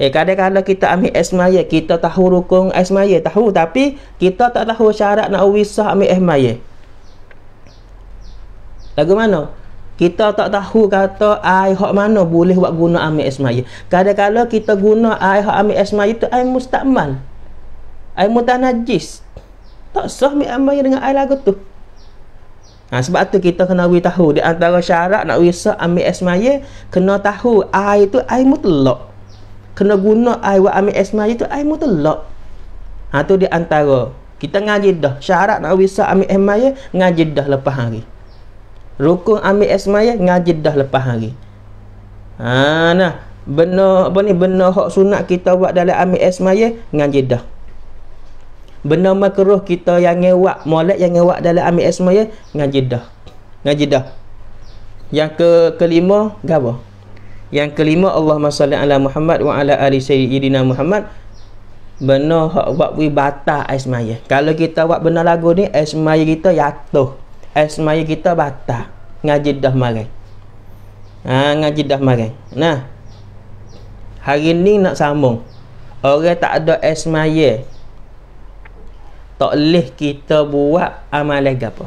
eh kadang-kadang kita ambil esmaya kita tahu rukun esmaya tahu tapi kita tak tahu syarat nak wisah ambil esmaya lagu mana kita tak tahu kata air hak mana boleh buat guna ambil esmaya kadang-kadang kita guna air hak ambil esmaya itu air mustakmal air mutanajis tak sah ambil esmaya dengan air lagu tu Ha, sebab tu kita kena wih tahu di antara syarat nak wisa ambil esmaya kena tahu air tu air mutlak. Kena guna air wa ambil esmaya tu air mutlak. Ha tu di antara kita ngaji dah syarat nak wisa ambil esmaya ngaji dah lepas hari. Rukun ambil esmaya ngaji dah lepas hari. Ha nah benar apa ni benar hak sunat kita buat dalam ambil esmaya ngaji dah benda makruh kita yang ngewak molek yang ngewak dalam ambil asma ya ngaji dah ngaji dah yang ke kelima gapo yang kelima Allahumma salli ala Muhammad wa ala ali sayyidina Muhammad benar hak buat pergi batal asmaya kalau kita buat benar lagu ni asmaya kita jatuh asmaya kita batal ngaji dah marai ha, ngaji dah marai nah hari ni nak sambung orang tak ada asmaya tak boleh kita buat amal amalan apa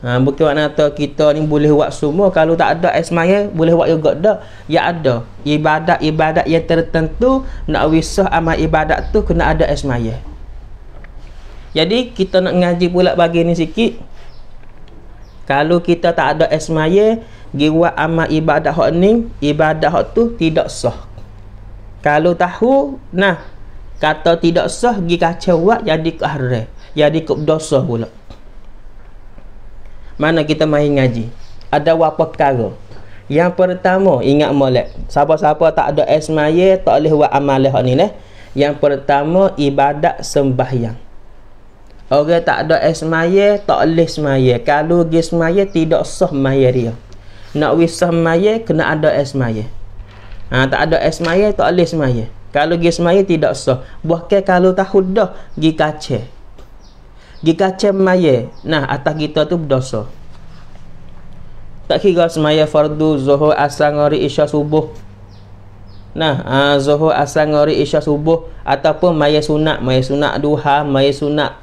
ha, bukan maknanya kita ni boleh buat semua kalau tak ada ismaya boleh buat juga dah ya ada ibadat-ibadat yang tertentu nak wisah amal ibadat tu kena ada ismaya jadi kita nak ngaji pula bagi ni sikit kalau kita tak ada ismaya giwa amal ibadat hak ni ibadat hak tu tidak sah kalau tahu nah kata tidak sah gi kacau wak jadi ke hara jadi ke dosa pula mana kita main ngaji ada wak perkara yang pertama ingat molek siapa-siapa tak ada esmaye tak boleh wak amalah ni leh yang pertama ibadat sembahyang orang tak ada esmaye tak boleh semaya kalau gi semaya tidak sah maya dia nak wisah maya kena ada esmaye Ha, tak ada esmaya, tak boleh esmaya. Kalau pergi semayang tidak sah. Buah ke kalau tahu dah pergi kaca. Pergi kaca semayang. Nah, atas kita tu berdosa. Tak kira semayang fardu zuhur asal ngari isya subuh. Nah, uh, zuhur asal ngari isya subuh ataupun maya sunat, maya sunat duha, maya sunat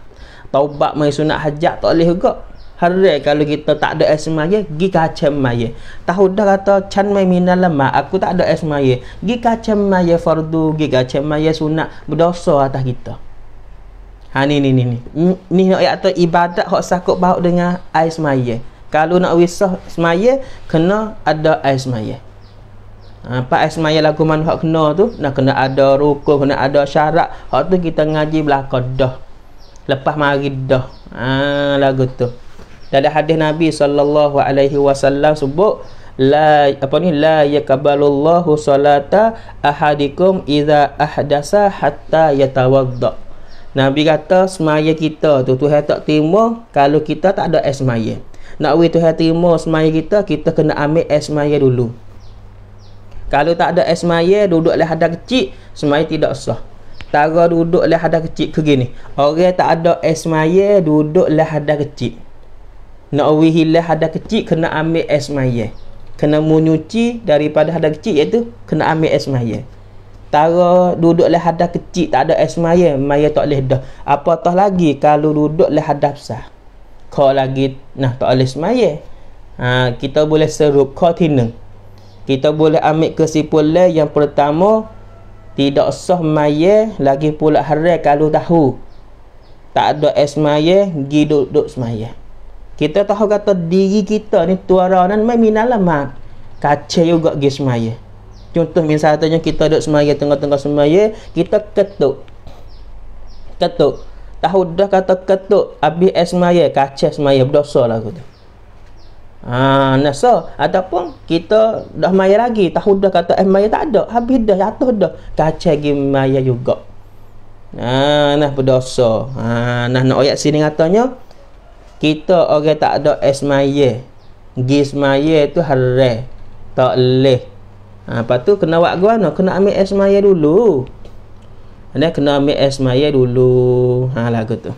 taubat, maya sunat hajat tak boleh juga. Harai kalau kita tak ada asma ye, gi kacem maye. Tahu dah kata chan mai minal ma, aku tak ada asma ye. Gi kacem maye fardu, gi kacem maye sunat berdosa atas kita. Ha ni ni ni ni. Ni nak ayat tu ibadat hok sakok bau dengan air semaya. Kalau nak wisah semaya kena ada air semaya. Ha, apa air semaya lagu mana hok kena tu? Nak kena ada rukun, kena ada syarat. Hok tu kita ngaji belaka dah. Lepas mari dah. Ha lagu tu dalam hadis Nabi sallallahu alaihi wasallam sebut la apa ni la yakabalullahu salata ahadikum idza ahdasa hatta yatawadda Nabi kata semaya kita tu Tuhan tak terima kalau kita tak ada esmaya nak we Tuhan terima semaya kita kita kena ambil esmaya dulu kalau tak ada esmaya duduk leh hadah kecil semaya tidak sah Tara duduk leh ada kecil ke gini orang tak ada esmaya duduk leh hadah kecil Na'uwihillah ada kecil kena ambil esmayah Kena menyuci daripada hadah kecil iaitu kena ambil esmayah Tara duduklah hadah kecil tak ada esmayah Maya tak boleh dah Apatah lagi kalau duduklah hadah besar Kau lagi nak tak boleh esmayah ha, Kita boleh serup kau tineng Kita boleh ambil kesimpulan yang pertama Tidak sah maya lagi pula hari kalau tahu Tak ada esmayah, gi duduk-duduk esmayah kita tahu kata diri kita ni tuara dan main minah lemak kacau juga pergi semaya contoh misalnya kita duduk semaya tengah-tengah semaya kita ketuk ketuk tahu dah kata ketuk habis es semaya kacau semaya berdosa lah aku tu Haa, nah so, ataupun kita dah maya lagi, tahu dah kata eh maya tak ada, habis dah, jatuh dah kacau lagi maya juga Haa, nah berdosa Haa, nah nak ayat sini katanya kita orang tak ada esmaye gismaye tu harre tak leh ha, apa tu kena buat gua no? kena ambil esmaye dulu ada kena ambil esmaye dulu ha lagu tu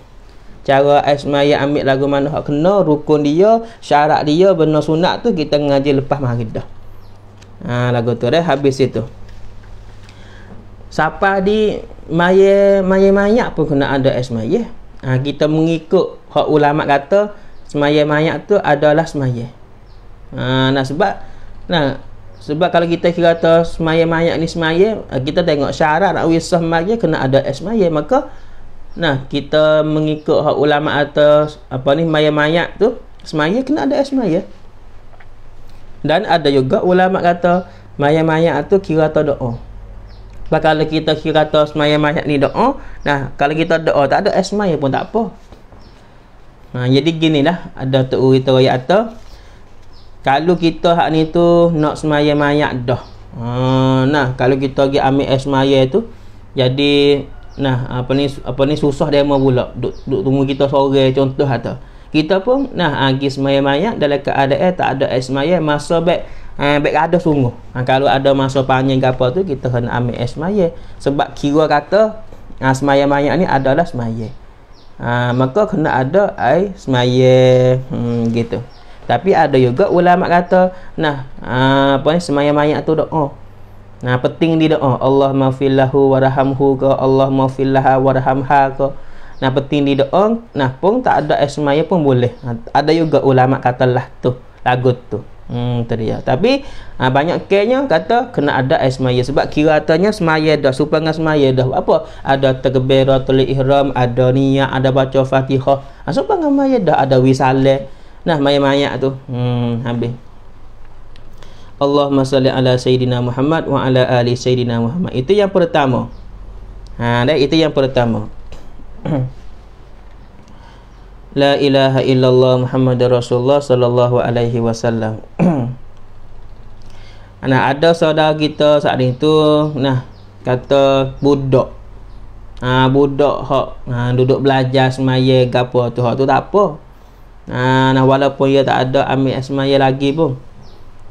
cara esmaye ambil lagu mana hak kena rukun dia syarat dia benda sunat tu kita ngaji lepas maghrib dah ha lagu tu dah habis itu siapa di maye maye mayak pun kena ada esmaye ha, kita mengikut hak ulama kata semayang mayat tu adalah semayang ha, nah sebab nah sebab kalau kita kira tu semayang mayat ni semayang ha, kita tengok syarat nak wisah semayang kena ada semayang maka nah kita mengikut hak ulama atau apa ni semayang mayat tu semayang kena ada semayang dan ada juga ulama kata mayat-mayat tu kira tu doa. Sebab kalau kita kira tu semaya mayat ni doa, nah kalau kita doa tak ada esmaya pun tak apa. Nah, jadi gini lah ada teori teori atau kalau kita hak ni tu nak semaya mayat dah. Ah, nah kalau kita pergi ambil esmaya tu jadi nah apa ni apa ni susah demo pula duk, duk tunggu kita sore contoh atau lah kita pun nah ah, pergi semayang-mayang dalam keadaan tak ada air masa baik ha, ah, baik ada sungguh ha, kalau ada masa panjang apa tu kita kena ambil air sebab kira kata ha, semayang-mayang ni adalah semayang ha, maka kena ada air semayang hmm, gitu tapi ada juga ulama kata nah ha, apa ni semayang-mayang tu doa nah penting di doa Allah mafillahu warhamhu ke Allah mafillaha warhamha ke Nah penting di doang Nah pun tak ada air semaya pun boleh ha, Ada juga ulama kata lah tu Lagu tu Hmm tu dia Tapi ha, banyak kenya kata Kena ada air semaya Sebab kira katanya semaya dah Supaya dengan dah Apa? Ada tergebera tulik ihram Ada niat Ada baca fatihah ha, Supaya dengan dah Ada wisale Nah maya-maya tu Hmm habis Allahumma salli ala Sayyidina Muhammad wa ala ali Sayyidina Muhammad. Itu yang pertama. Ha, itu yang pertama. La ilaha illallah Muhammad Rasulullah sallallahu alaihi wasallam. Nah, ada saudara kita saat itu nah kata budak. Ha, ah, budak hak ha, ah, duduk belajar semaya gapo tu hak tu tak apa. Ha, nah walaupun ia tak ada ambil semaya lagi pun.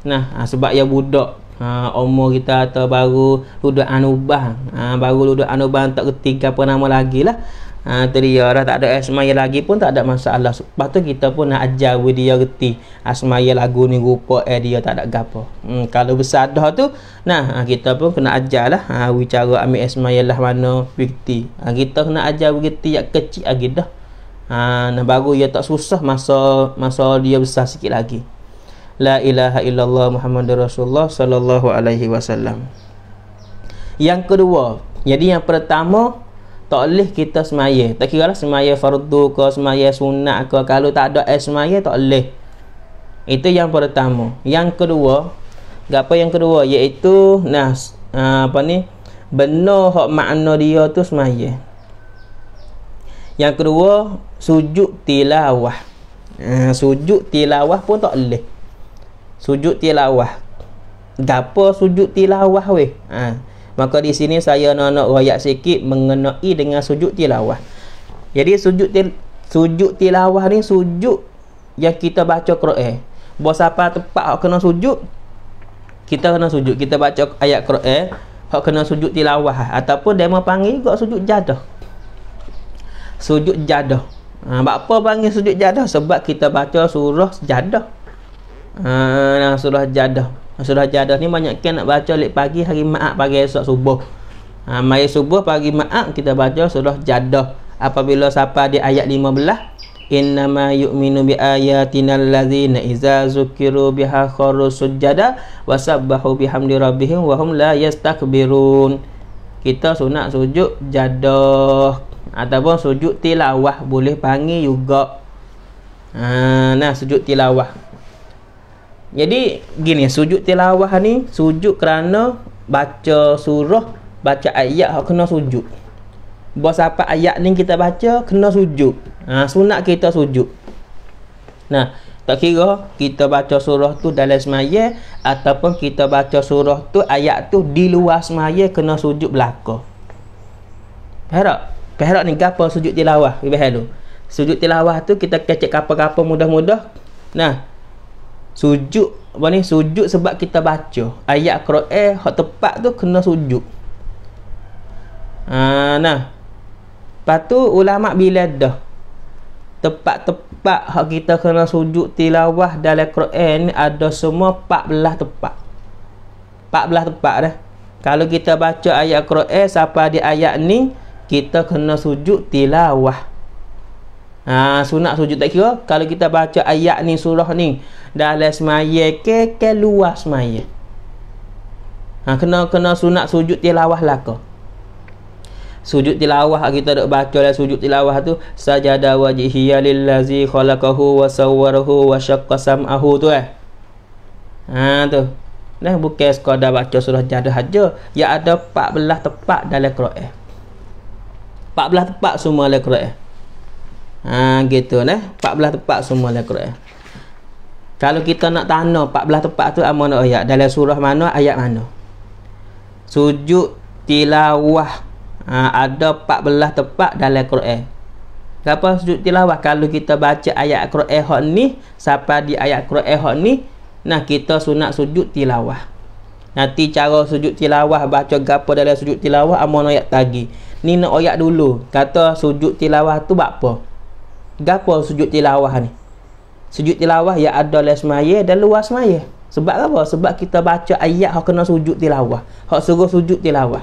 Nah ha, sebab ia budak ha, umur kita atau baru duduk anubah ha, baru duduk anubah tak ketiga apa nama lagi lah Ha, tu dia ya, dah tak ada asmaya lagi pun tak ada masalah. Lepas tu kita pun nak ajar dia reti asmaya lagu ni rupa eh dia tak ada gapo. Hmm, kalau dah tu nah ha, kita pun kena ajar lah ha, cara ambil asmaya lah mana fikti. Ha, kita kena ajar reti yang kecil lagi dah. Ha, nah baru dia ya tak susah masa masa dia besar sikit lagi. La ilaha illallah Muhammad Rasulullah sallallahu alaihi wasallam. Yang kedua, jadi yang pertama tak boleh kita semaya tak kira lah semaya fardu ke semaya sunat ke kalau tak ada eh, semaya tak boleh itu yang pertama yang kedua apa yang kedua iaitu nah ah, apa ni benar hak makna dia tu semaya yang kedua sujud tilawah uh, ah, sujud tilawah pun tak boleh sujud tilawah apa sujud tilawah weh ha. Uh. Maka di sini saya nak-nak rakyat sikit mengenai dengan sujud tilawah. Jadi sujud til, sujud tilawah ni sujud yang kita baca Quran. Bos siapa tempat hak kena sujud? Kita kena sujud. Kita baca ayat Quran, hak kena sujud tilawah ataupun demo panggil juga sujud jadah. Sujud jadah. Ha, apa panggil sujud jadah? Sebab kita baca surah jadah. Ha, surah jadah. Surah jadah ni banyak kan nak baca lek pagi hari maak pagi esok subuh ha, mai subuh pagi maak kita baca Surah jadah apabila siapa di ayat 15 Innama yu'minu bi ayatina allazina iza zukiru biha kharu sujada wasabbahu bihamdi rabbihim wa hum la yastakbirun. Kita sunat sujud jadah ataupun sujud tilawah boleh panggil juga. Ha, nah sujud tilawah. Jadi gini sujud tilawah ni sujud kerana baca surah, baca ayat hak kena sujud. Buat apa ayat ni kita baca kena sujud. Ha, sunat kita sujud. Nah, tak kira kita baca surah tu dalam semaya ataupun kita baca surah tu ayat tu di luar semaya kena sujud belaka. Perak. Perak ni gapo sujud tilawah? Ibah lu. Sujud tilawah tu kita kecek apa-apa mudah-mudah. Nah, sujud apa ni sujud sebab kita baca ayat Quran eh, hak tepat tu kena sujud Ah ha, uh, nah. Patu ulama bila dah tepat-tepat hak kita kena sujud tilawah dalam Quran ada semua 14 tepat. 14 tepat dah. Kalau kita baca ayat Quran sampai di ayat ni kita kena sujud tilawah. Ha, sunat sujud tak kira kalau kita baca ayat ni surah ni dalam semaya ke ke luar semaya ha, kena kena sunat sujud tilawah lah ke sujud tilawah kita dok baca lah sujud tilawah tu sajada wajihiya lillazi khalaqahu wa sawwarahu wa syaqqa sam'ahu tu eh ha tu dah bukan sekadar baca surah jadah aja ya ada 14 tempat dalam Quran 14 tempat semua dalam Quran Ha gitu neh. 14 tempat semua dalam Quran. Kalau kita nak tanya 14 tempat tu apa ah, nak ayat dalam surah mana ayat mana? Sujud tilawah. Ha, ada 14 tempat dalam Quran. Apa sujud tilawah kalau kita baca ayat Quran hok ni sampai di ayat Quran hok ni nah kita sunat sujud tilawah. Nanti cara sujud tilawah baca gapo dalam sujud tilawah apa ah, ayat tagi. Ni nak ayat dulu. Kata sujud tilawah tu bakpo? apa? Gapo sujud tilawah ni? Sujud tilawah yang ada dalam semaya dan luar semaya. Sebab apa? Sebab kita baca ayat hak kena sujud tilawah. Hak suruh sujud tilawah.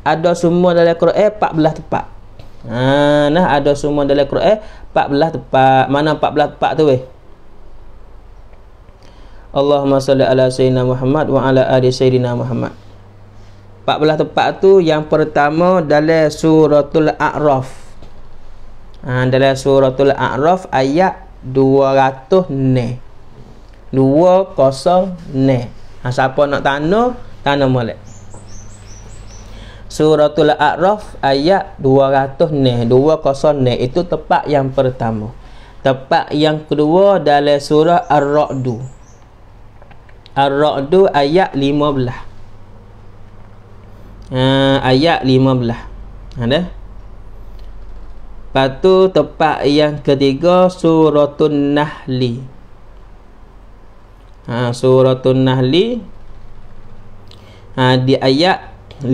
Ada semua dalam Quran 14 eh, tempat. Ha, nah ada semua dalam Quran 14 eh, tempat. Mana 14 tempat tu weh? Allahumma salli ala sayyidina Muhammad wa ala ali sayyidina Muhammad. 14 tempat tu yang pertama dalam suratul A'raf. Ha, dalam suratul A'raf ayat 200 ne. 20 ne. Ha, siapa nak tanah, tanah molek. Suratul A'raf ayat 200 ne. 20 ne. Itu tempat yang pertama. Tempat yang kedua dalam surah Ar-Ra'du. Ar-Ra'du ayat 15. Ha, ah, ayat 15. Ada? Ha, Lepas tu tempat yang ketiga Suratun Nahli ha, Suratun Nahli ha, Di ayat 50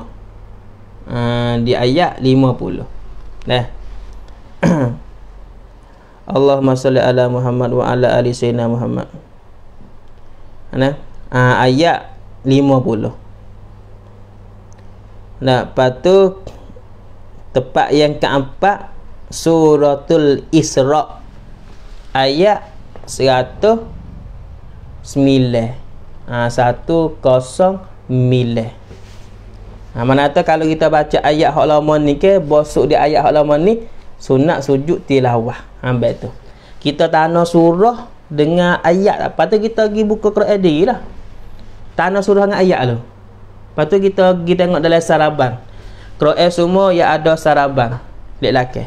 ha, Di ayat 50 Dah Allahumma salli ala Muhammad wa ala ali sayyidina Muhammad. Nah, ha, ayat 50. Nah, patut tempat yang keempat suratul isra ayat 109 ha 109 ha mana tu kalau kita baca ayat hak ni ke bosuk di ayat hak ni sunat sujud tilawah ambil ah, tu kita tanah surah dengan ayat lepas tu kita pergi buka Quran lah tanah surah dengan ayat tu lepas tu kita pergi tengok dalam sarabang Quran semua yang ada saraban lelaki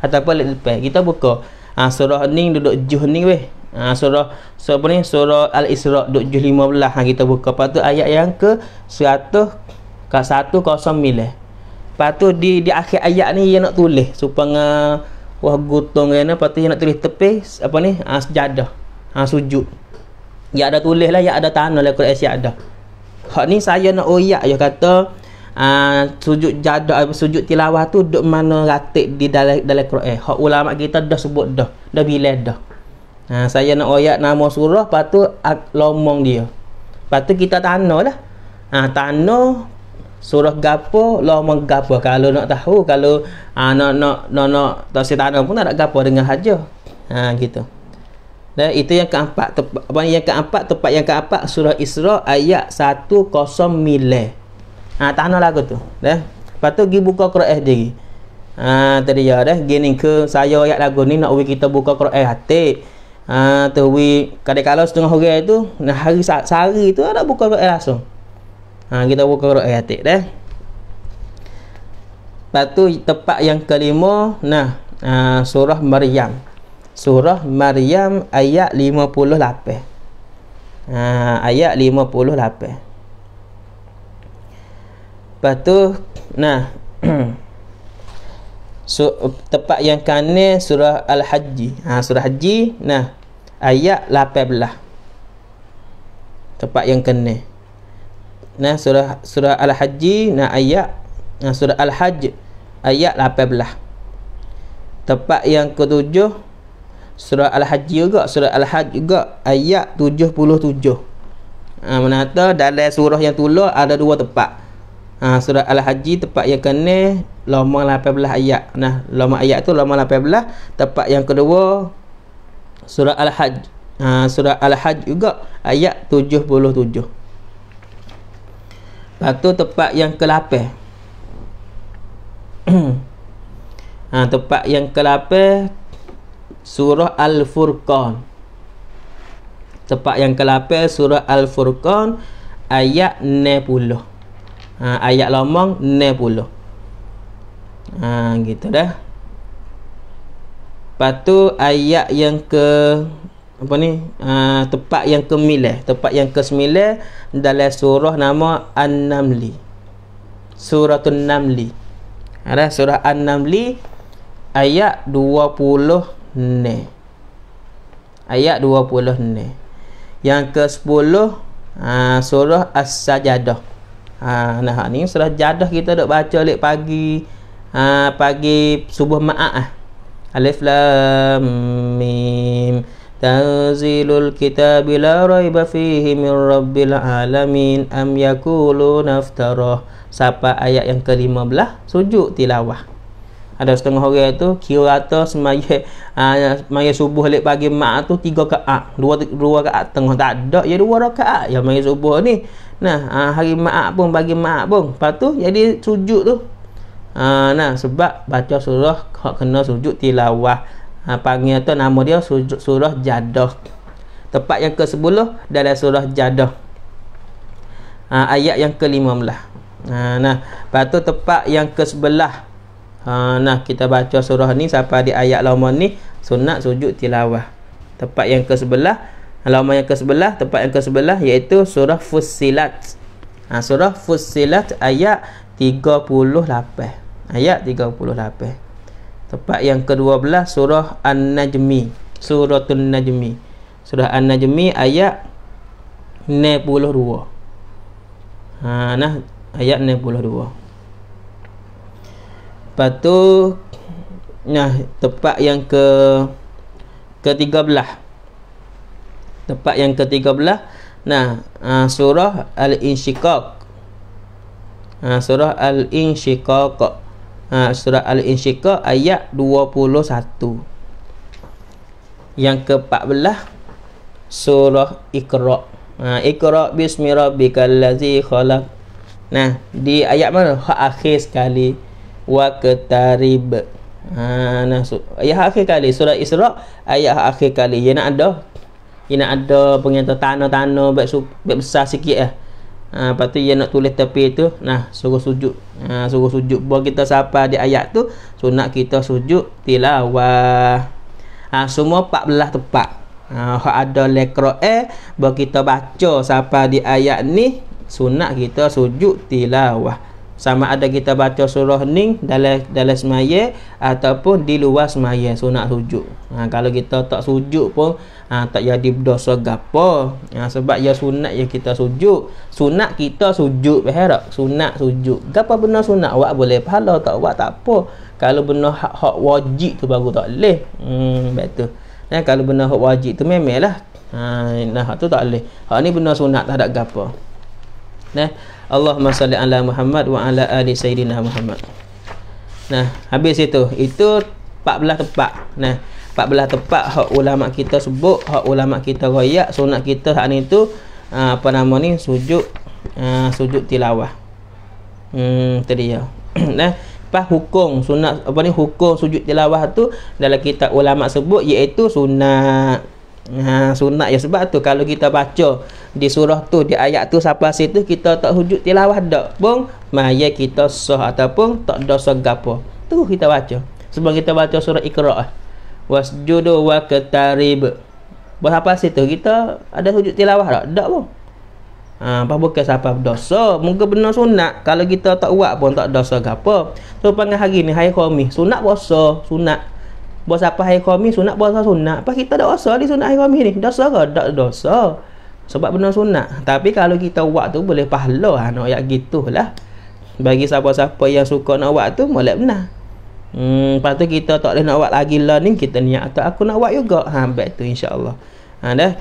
ataupun lelaki kita buka ha, surah ni duduk juh ni weh ha, surah surah apa ni surah al-isra duduk juh 15 ha, ah, kita buka lepas tu ayat yang ke 100 ke 109 lepas tu di di akhir ayat ni dia nak tulis supaya wah gutung kena lepas tu dia nak tulis tepi apa ni ha, sejadah ha, sujud yang ada tulis lah yang ada tanah lah Quran siap ada hak ni saya nak oyak je kata Ah, sujud jadah sujud tilawah tu duk mana ratik di dalam dalam Quran. Eh, hak ulama kita dah sebut dah. Dah bila dah. Ha, saya nak ayat nama surah patu, lomong dia. Patu kita tanahlah. Ha, ah, Tano surah gapo lomong gapo kalau nak tahu kalau ha, nak nak nak, nak tak si tanah pun tak gapo dengan haja. Ha gitu. Dan itu yang keempat tepat, yang keempat tepat yang keempat surah Isra ayat 109. Ha tak nak lagu tu. Dah. Lepas tu pergi buka Quran diri. Ha tadi ya dah gini ke saya ayat lagu ni nak we kita buka Quran hati. Ha tu we kadang-kadang setengah orang tu nah hari sehari tu ada buka Quran langsung. Ha kita buka Quran hati dah. Lepas tu tempat yang kelima nah ha, surah Maryam. Surah Maryam ayat 58. Ha ayat 58. Lepas tu nah so, tepat yang kanan surah Al-Hajj. Ha, surah Haji nah ayat 18. Tempat yang kanan. Nah surah surah Al-Hajj nah ayat nah surah Al-Hajj ayat 18. Tempat yang ketujuh surah Al-Hajj juga surah Al-Hajj juga ayat tujuh puluh 77. Ha, menata dalam surah yang tular ada dua tempat ha, surah al-hajj tempat yang kene lama 18 ayat nah lama ayat tu lama 18 tempat yang kedua surah al-hajj ha, surah al-hajj juga ayat 77 lepas tu tempat yang ke-8 ha, tempat yang ke-8 surah al-furqan tempat yang ke-8 surah al-furqan ayat 90 ha, ayat lomong 90 ha, gitu dah Patu ayat yang ke apa ni ha, tempat yang ke milah tempat yang ke semilah dalam surah nama An-Namli an Namli ada ha, surah An-Namli ayat 20 ni ayat 20 ni yang ke 10 ha, surah As-Sajadah ha, nah ni sudah jadah kita dok baca lek pagi ha, pagi subuh maat ah alif lam mim tanzilul kitab la raiba fihi min rabbil alamin am yakulu naftara siapa ayat yang ke-15 sujud tilawah ada setengah orang tu kira rata semaya uh, subuh lek pagi mak tu tiga rakaat dua dua rakaat tengah tak ada ya dua rakaat ya semaya subuh ni nah uh, hari mak pun bagi mak pun lepas tu jadi sujud tu uh, nah sebab baca surah kau kena sujud tilawah uh, panggil tu nama dia sujud surah jadah tepat yang ke sebelah dalam surah jadah uh, ayat yang ke-15 uh, nah lepas tu tepat yang ke sebelah. Ha, nah kita baca surah ni sampai di ayat lama ni sunat sujud tilawah. Tempat yang ke sebelah, lama yang ke sebelah, tempat yang ke sebelah iaitu surah Fusilat. Ha, surah Fusilat ayat 38. Ayat 38. Tempat yang ke-12 surah An-Najmi, Surah An Najmi. Surah An-Najmi ayat 92. Ha nah ayat 92. Lepas tu nah tempat yang ke ke belah, Tempat yang ke belah, nah uh, surah Al-Insyiqaq. Uh, surah Al-Insyiqaq. Uh, surah Al-Insyiqaq ayat dua puluh satu, Yang ke belah surah Iqra. Uh, Iqra bismi rabbikal ladzi khalaq. Nah, di ayat mana? Akhir sekali wa qatarib. Ha nah so, ayat akhir kali surah Isra ayat akhir kali ya nak ada ia nak ada pengantar tanah-tanah baik, su- baik besar sikit lah. Ha, lepas tu ia nak tulis tepi tu. Nah, suruh sujud. Ha, suruh sujud. Buat kita siapa di ayat tu. So, nak kita sujud. Tilawah. Ha, semua 14 tepat. Ha, ada lekro eh. Buat kita baca siapa di ayat ni. So, nak kita sujud. Tilawah sama ada kita baca surah ni dalam dalam semaya ataupun di luar semaya sunat sujud ha, kalau kita tak sujud pun ha, tak jadi dosa gapo ha, sebab ya sunat ya kita sujud sunat kita sujud berharap sunat sujud gapo benda sunat awak boleh pahala tak awak tak apa kalau benda hak-hak wajib tu baru tak leh. hmm betul Ya, kalau benda hak wajib tu memelah. Ha nah tu tak leh. Hak ni benda sunat lah, tak ada gapo. Nah, Allahumma salli ala Muhammad wa ala ali sayyidina Muhammad. Nah, habis itu. Itu 14 tempat. Nah, 14 tempat hak ulama kita sebut, hak ulama kita royak sunat kita hak ni tu ah, apa nama ni sujud uh, ah, sujud tilawah. Hmm, tadi ya. nah, pas hukum sunat apa ni hukum sujud tilawah tu dalam kitab ulama sebut iaitu sunat Ha, sunat ya sebab tu kalau kita baca di surah tu di ayat tu siapa situ kita tak hujud tilawah dak pun maya kita sah ataupun tak dosa gapo tu kita baca sebab kita baca surah ikra ah eh. wasjudu wa qtarib buat apa situ kita ada hujud tilawah dak dak pun ha apa bukan siapa dosa muka benar sunat kalau kita tak buat pun tak dosa gapo so pada hari ni hari khamis sunat puasa sunat buat siapa hari khamis sunat puasa sunat apa kita dah dosa di sunat hari khamis ni dosa ke tak dosa sebab benar sunat tapi kalau kita buat tu boleh pahala ha, nak ayat gitulah bagi siapa-siapa yang suka nak buat tu boleh benar hmm lepas tu kita tak boleh nak buat lagi lah ni kita niat tak aku nak buat juga ha baik tu insyaallah ha dah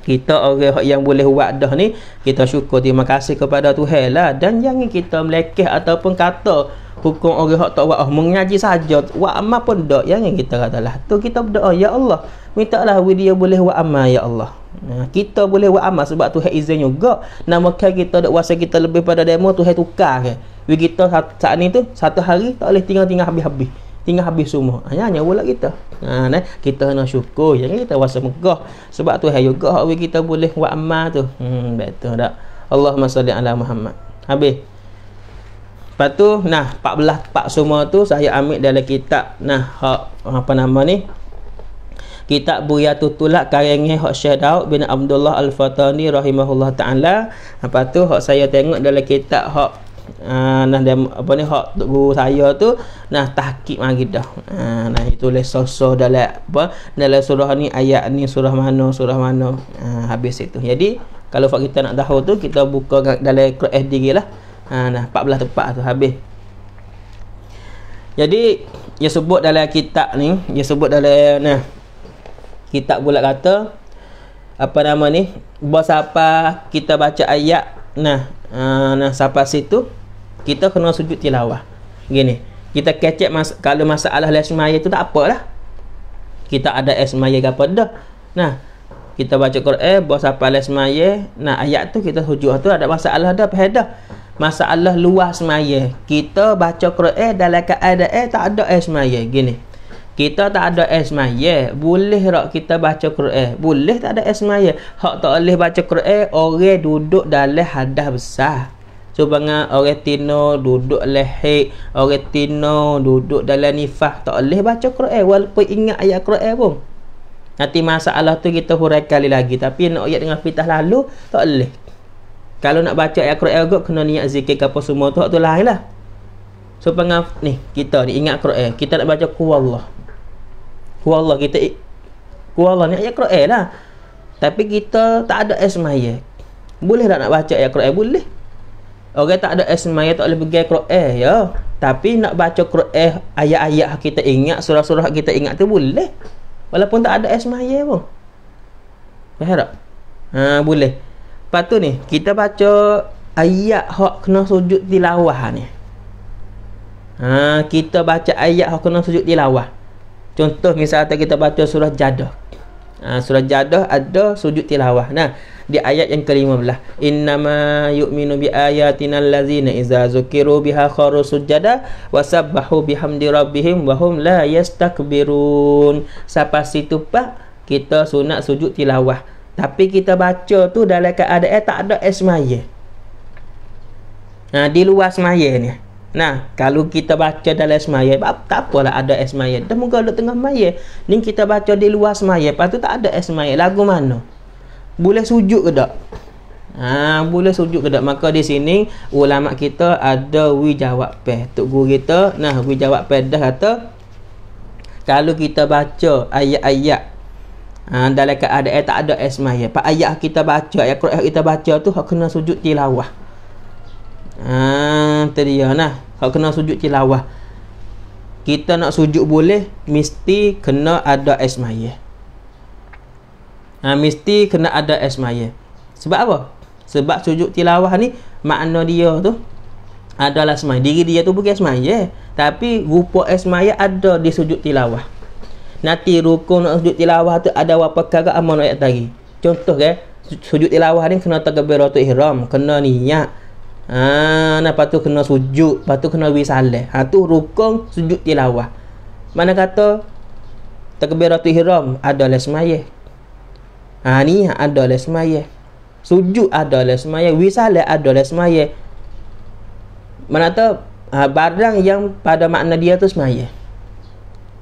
kita orang yang boleh buat dah ni kita syukur terima kasih kepada Tuhan lah dan jangan kita melekeh ataupun kata hukum orang hak tak buat ah, mengaji saja wa amal pun dak yang kita katalah tu kita berdoa ya Allah minta lah dia boleh wa amal ya Allah kita boleh wa amal sebab tu hak izin juga namakan kita dak wasa kita lebih pada demo tu hak tukar ke we kita saat ni tu satu hari tak boleh tinggal-tinggal habis-habis tinggal habis semua ah, ya, hanya hanya wala kita ha nah kita nak syukur yang kita wasa megah sebab tu hak juga hak kita boleh buat amal tu hmm betul dak Allahumma salli ala Muhammad habis Lepas tu nah pak belah pak semua tu saya ambil dalam kitab nah hak apa nama ni? Kitab Buyatul Tulak karangnya hak Syekh Daud bin Abdullah Al-Fatani rahimahullah taala. apa tu hak saya tengok dalam kitab hak uh, nah dia, apa ni hak guru saya tu nah tahqiq mari dah. Uh, ah, nah itu le lah soso dalam apa dalam surah ni ayat ni surah mana surah mana uh, habis itu. Jadi kalau kita nak tahu tu kita buka dalam Quran dirilah. lah ha, dah 14 tepat tu habis jadi dia sebut dalam kitab ni dia sebut dalam nah, kitab bulat kata apa nama ni buat siapa kita baca ayat nah ha, nah siapa situ kita kena sujud tilawah gini kita kecek mas kalau masalah lesmaya tu tak apalah kita ada esmaya ke dah nah kita baca Quran bos apa le semaya nah ayat tu kita hujuh tu ada masalah dah pahedah masalah luas semaya kita baca Quran dalam keadaan eh tak ada eh semaya gini kita tak ada esmaya boleh tak kita baca Quran boleh tak ada esmaya hak tak boleh baca Quran orang duduk dalam hadah besar Cuba Sebenarnya orang tino duduk lehek, orang tino duduk dalam nifah tak boleh baca Quran walaupun ingat ayat Quran pun. Nanti masalah tu kita huraikan kali lagi Tapi nak ayat dengan fitah lalu Tak boleh Kalau nak baca ayat Quran juga Kena niat zikir ke apa semua tu Itu lain lah So pengaf Ni kita ni ingat Quran Kita nak baca kuwallah Kuwallah kita Kuwallah ni ayat Quran lah Tapi kita tak ada esmaya Boleh tak nak baca ayat Quran? Boleh Orang okay, tak ada esmaya tak boleh pergi Quran ya Tapi nak baca Quran Ayat-ayat kita ingat Surah-surah kita ingat tu boleh Walaupun tak ada air semaya pun Faham tak? Ha, boleh Lepas tu ni Kita baca Ayat hak kena sujud tilawah ni ha, Kita baca ayat hak kena sujud tilawah Contoh misalnya kita baca surah jadah ha, Surah jadah ada sujud tilawah Nah di ayat yang ke-15 innama yu'minu bi ayatina allazina idza zukiru biha kharu sujada wa sabbahu bihamdi rabbihim wa hum la yastakbirun siapa situ pak kita sunat sujud tilawah tapi kita baca tu dalam keadaan eh, tak ada esmaye nah di luar esmaye ni Nah, kalau kita baca dalam semaya, tak apalah ada semaya. Dah muka ada tengah semaya. Ni kita baca di luar semaya, lepas tu tak ada semaya. Lagu mana? boleh sujud ke tak? Ha, boleh sujud ke tak? Maka di sini ulama kita ada wi jawab pe. Tok guru kita nah wi jawab pe dah kata kalau kita baca ayat-ayat ha, dalam keadaan eh, tak ada ya. Pak ayat kita baca, ayat Quran kita baca tu hak kena sujud tilawah. Ha, tadi ya nah, hak kena sujud tilawah. Kita nak sujud boleh mesti kena ada ya ha, mesti kena ada esmaya sebab apa sebab sujud tilawah ni makna dia tu adalah esmaya diri dia tu bukan esmaya eh. tapi rupa esmaya ada di sujud tilawah nanti rukun sujud tilawah tu ada apa perkara amal ayat tadi contoh ke? Eh, sujud tilawah ni kena takbiratul ihram kena niat ha napa tu kena sujud lepas tu kena wisalah ha tu rukun sujud tilawah mana kata takbiratul ihram adalah semaya Ha ni adalah semayah. Sujud adalah semayah, wisalat adalah semayah. Mana tu ha, barang yang pada makna dia tu semayah.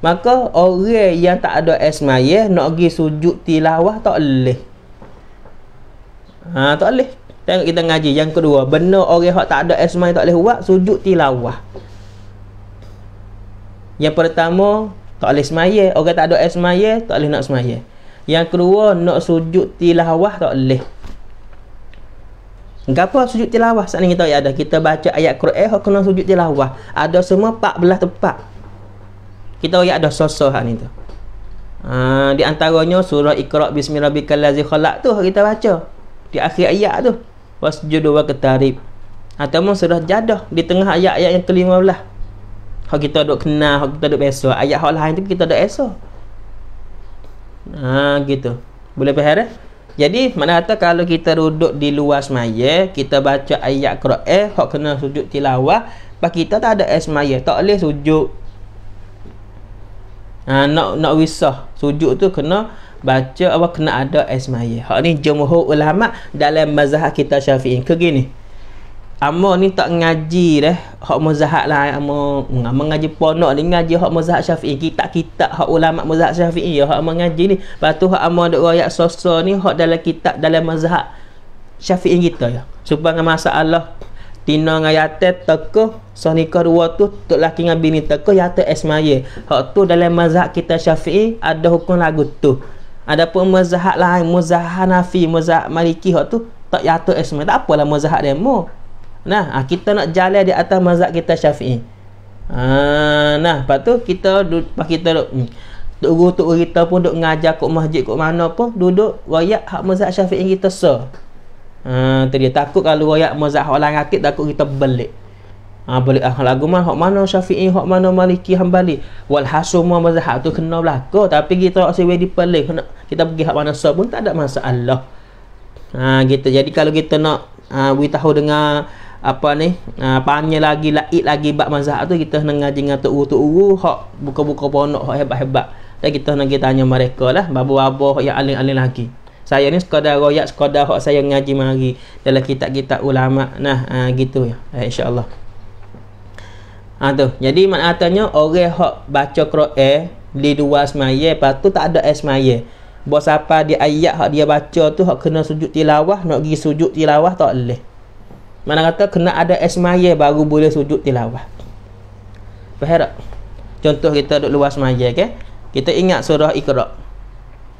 Maka orang yang tak ada esmayah nak pergi sujud tilawah tak leh. Ha tak leh. Tengok kita ngaji yang kedua, benar orang hak tak ada esmayah tak leh buat sujud tilawah. Yang pertama, tak boleh semayah. Orang tak ada semayah, tak boleh nak semayah. Yang kedua nak sujud tilawah tak boleh. Gapo sujud tilawah saat ni kita ya ada kita baca ayat Quran hok kena sujud tilawah. Ada semua 14 tempat. Kita ya ada sosoh ni tu. Ha, di antaranya surah Iqra bismirabbikal ladzi khalaq tu kita baca di akhir ayat tu. Wasjud wa qtarib. Atau surah Jadah di tengah ayat-ayat yang ke-15. Hok kita dok kenal, hok kita dok biasa. Ayat hok lain tu kita dok esok. Ha gitu. Boleh faham eh? Jadi mana kata kalau kita duduk di luar semaya, kita baca ayat Quran, eh, hok kena sujud tilawah, Pak kita tak ada esmaya, tak boleh sujud. Ha nak nak wisah, sujud tu kena baca apa kena ada esmaya. Hak ni jumhur ulama dalam mazhab kita Syafi'i. kegini. Amor ni tak ngaji dah. Hak mazhab lah eh, amor. Ngam hmm, ngaji ponok ni ngaji hak mazhab Syafi'i. Kita kita hak ulama mazhab Syafi'i ya hak mengaji ni. Patu hak amor dak royak sosa ni hak dalam kitab dalam mazhab Syafi'i kita ya. Supaya dengan masalah tina dengan yate teko so nikah dua tu tok laki dengan bini teko yate esmaye. Hak tu dalam mazhab kita Syafi'i ada hukum lagu tu. ada pun mazhab lain, mazhab nafi', mazhab Maliki hak tu tak yate esmaye. Tak apalah mazhab demo. Nah, ah, kita nak jalan di atas mazhab kita Syafi'i. Ha, nah, lepas tu kita duduk kita duduk. Hmm. Tok guru tok kita pun duk ngajar kat masjid kat mana pun duduk wayak hak mazhab Syafi'i kita so. Ha, tadi takut kalau wayak mazhab hak orang rakit takut kita belik. Ha, balik ah, lagu mana, hak mana Syafi'i, hak mana Maliki, Hambali. Wal hasum mazhab tu kena belako tapi kita nak sewe pelik kena kita pergi hak mana so pun tak ada masalah. Ha, gitu. Jadi kalau kita nak ha, beritahu dengan apa ni uh, panggil lagi laik lagi bab mazhab tu kita nak ngaji dengan tok guru-tok guru hak buka-buka ponok hak hebat-hebat dan kita nak kita tanya mereka lah babu-babu yang alim-alim lagi saya ni sekadar royak sekadar hak saya ngaji mari dalam kitab-kitab ulama nah uh, gitu ya eh, insyaallah ha, tu jadi maknanya orang hak baca Quran di dua semaya lepas tu tak ada esmaya bos apa dia ayat hak dia baca tu hak kena sujud tilawah nak pergi sujud tilawah tak boleh mana kata kena ada esmaya baru boleh sujud tilawah. Faham tak? Contoh kita duduk luar semaya okay? Kita ingat surah Iqra.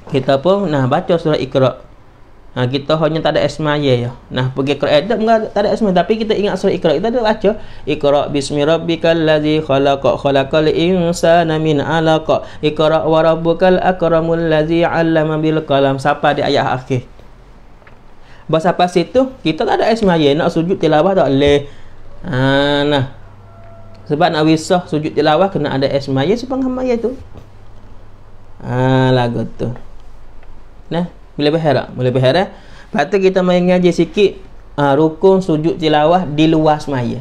Kita pun nah baca surah Iqra. Nah, kita hanya tak ada esmaya ya. Nah pergi Iqra eh, tak, tak ada esmaya tapi kita ingat surah Iqra. Kita ada baca Iqra bismi rabbikal ladzi khalaq khalaqal insana min alaq. Iqra wa rabbukal akramul ladzi 'allama bil qalam. Sampai di ayat akhir. Bahasa pasir tu kita tak ada air semaya nak sujud tilawah tak boleh. Ha nah. Sebab nak wisah sujud tilawah kena ada air semaya sepang hamaya tu. Ha lagu tu. Nah, boleh berharap, boleh berharap. Eh? Lepas tu kita main ngaji sikit ha, rukun sujud tilawah di luar semaya.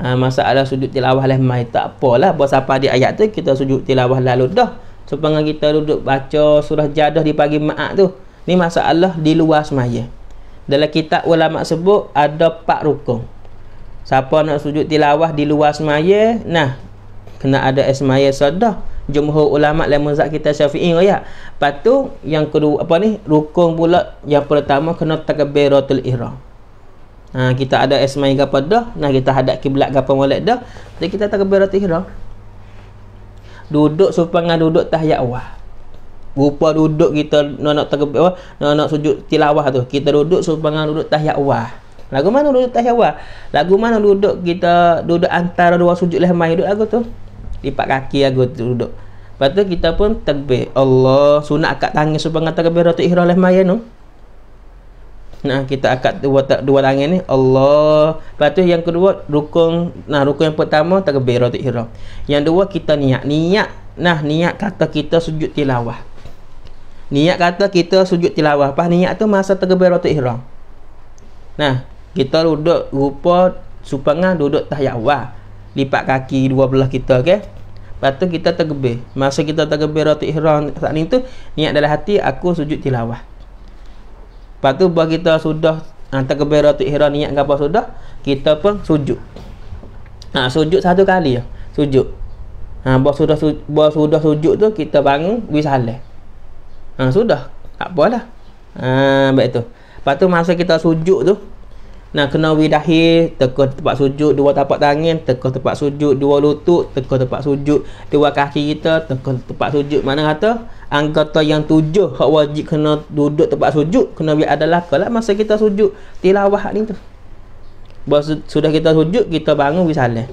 Ha, masa sujud tilawah leh mai tak apalah buat siapa di ayat tu kita sujud tilawah lalu dah supaya kita duduk baca surah jadah di pagi maak tu Ni masalah di luar semayang. Dalam kitab ulama sebut ada pak rukun. Siapa nak sujud tilawah di luar semayang, nah kena ada semayang sedah. Jumlah ulama dan mazhab kita Syafi'i royak. Patu yang kedua apa ni? Rukun pula yang pertama kena takbiratul ihram. Ha, kita ada esmai gapa dah nah kita hadap kiblat gapa molek dah jadi kita takbiratul ihram duduk supaya duduk tahiyat awal rupa duduk kita nak nak terbe apa nak nak sujud tilawah tu kita duduk supaya duduk tahiyat awal lagu mana duduk tahiyat awal lagu mana duduk kita duduk antara dua sujud lehmai duduk lagu tu Di lipat kaki lagu tu duduk lepas tu kita pun terbe Allah sunat akak tangis sepanjang terbe ratu ihrah lehmai tu Nah kita akad dua, dua tangan ni Allah Lepas tu yang kedua Rukun Nah rukun yang pertama Takbir Yang kedua kita niat Niat Nah niat kata kita sujud tilawah Niat kata kita sujud tilawah. Pas niat tu masa tergebiratul ihram. Nah, kita duduk rupa supengah duduk tahiyat awal. Lipat kaki dua belah kita, okey. Lepas tu kita tergebir. Masa kita tergebiratul ihram saat ni tu, niat dalam hati aku sujud tilawah. Lepas tu buat kita sudah ah, tergebiratul ihram niat apa sudah, kita pun sujud. Ha, sujud satu kali ya. Sujud. Ha, buat sudah, su sudah sujud tu, kita bangun, wisalih. Ha, sudah. Tak apalah. Ha, baik tu. Lepas tu masa kita sujud tu. Nak kena widahi. Tekuh tempat sujud. Dua tapak tangan. Tekuh tempat sujud. Dua lutut. Tekuh tempat sujud. Dua kaki kita. Tekuh tempat sujud. Mana kata? Anggota yang tujuh. Hak wajib kena duduk tempat sujud. Kena biar adalah. Kalau masa kita sujud. Tilawah ni tu. Bahasa, sudah kita sujud. Kita bangun. Misalnya.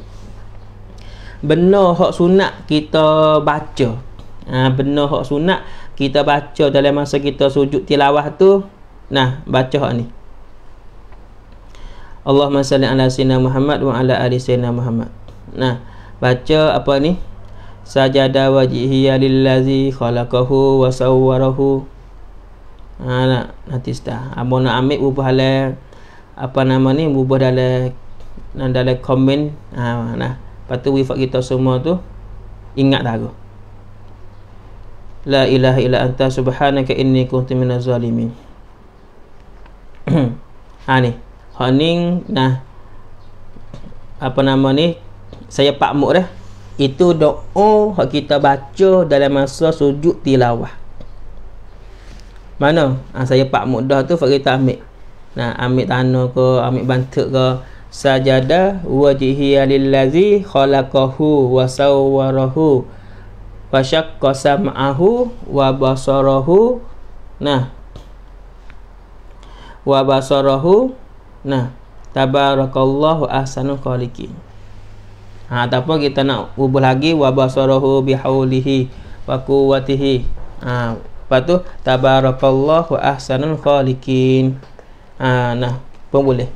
Benar hak sunat kita baca. Ha, benar hak sunat kita baca dalam masa kita sujud tilawah tu nah baca hak ni Allahumma salli ala sayyidina Muhammad wa ala ali sayyidina Muhammad nah baca apa ni sajada wajhihi lillazi khalaqahu wa sawwarahu ha nah nanti dah abu ah, nak ambil ubah apa nama ni ubah dalam dalam komen ha nah patu wifak kita semua tu ingat dah aku. La ilaha illa anta subhanaka inni kuntu minaz zalimin. ha ni. Honing nah. Apa nama ni? Saya Pak Muk dah. Itu doa hak kita baca dalam masa sujud tilawah. Mana? Ha, saya Pak Muk dah tu tak ambil. Nah, ambil tanah ke, ambil bantuk ke, sajadah wajhiyalillazi khalaqahu wa sawwarahu wasyaqqa sam'ahu wa basarahu nah wa basarahu nah tabarakallahu ahsanul khaliqin ha ataupun kita nak ubah lagi wa basarahu bihaulihi wa quwwatihi ha lepas tu tabarakallahu ahsanul khaliqin ha nah pun boleh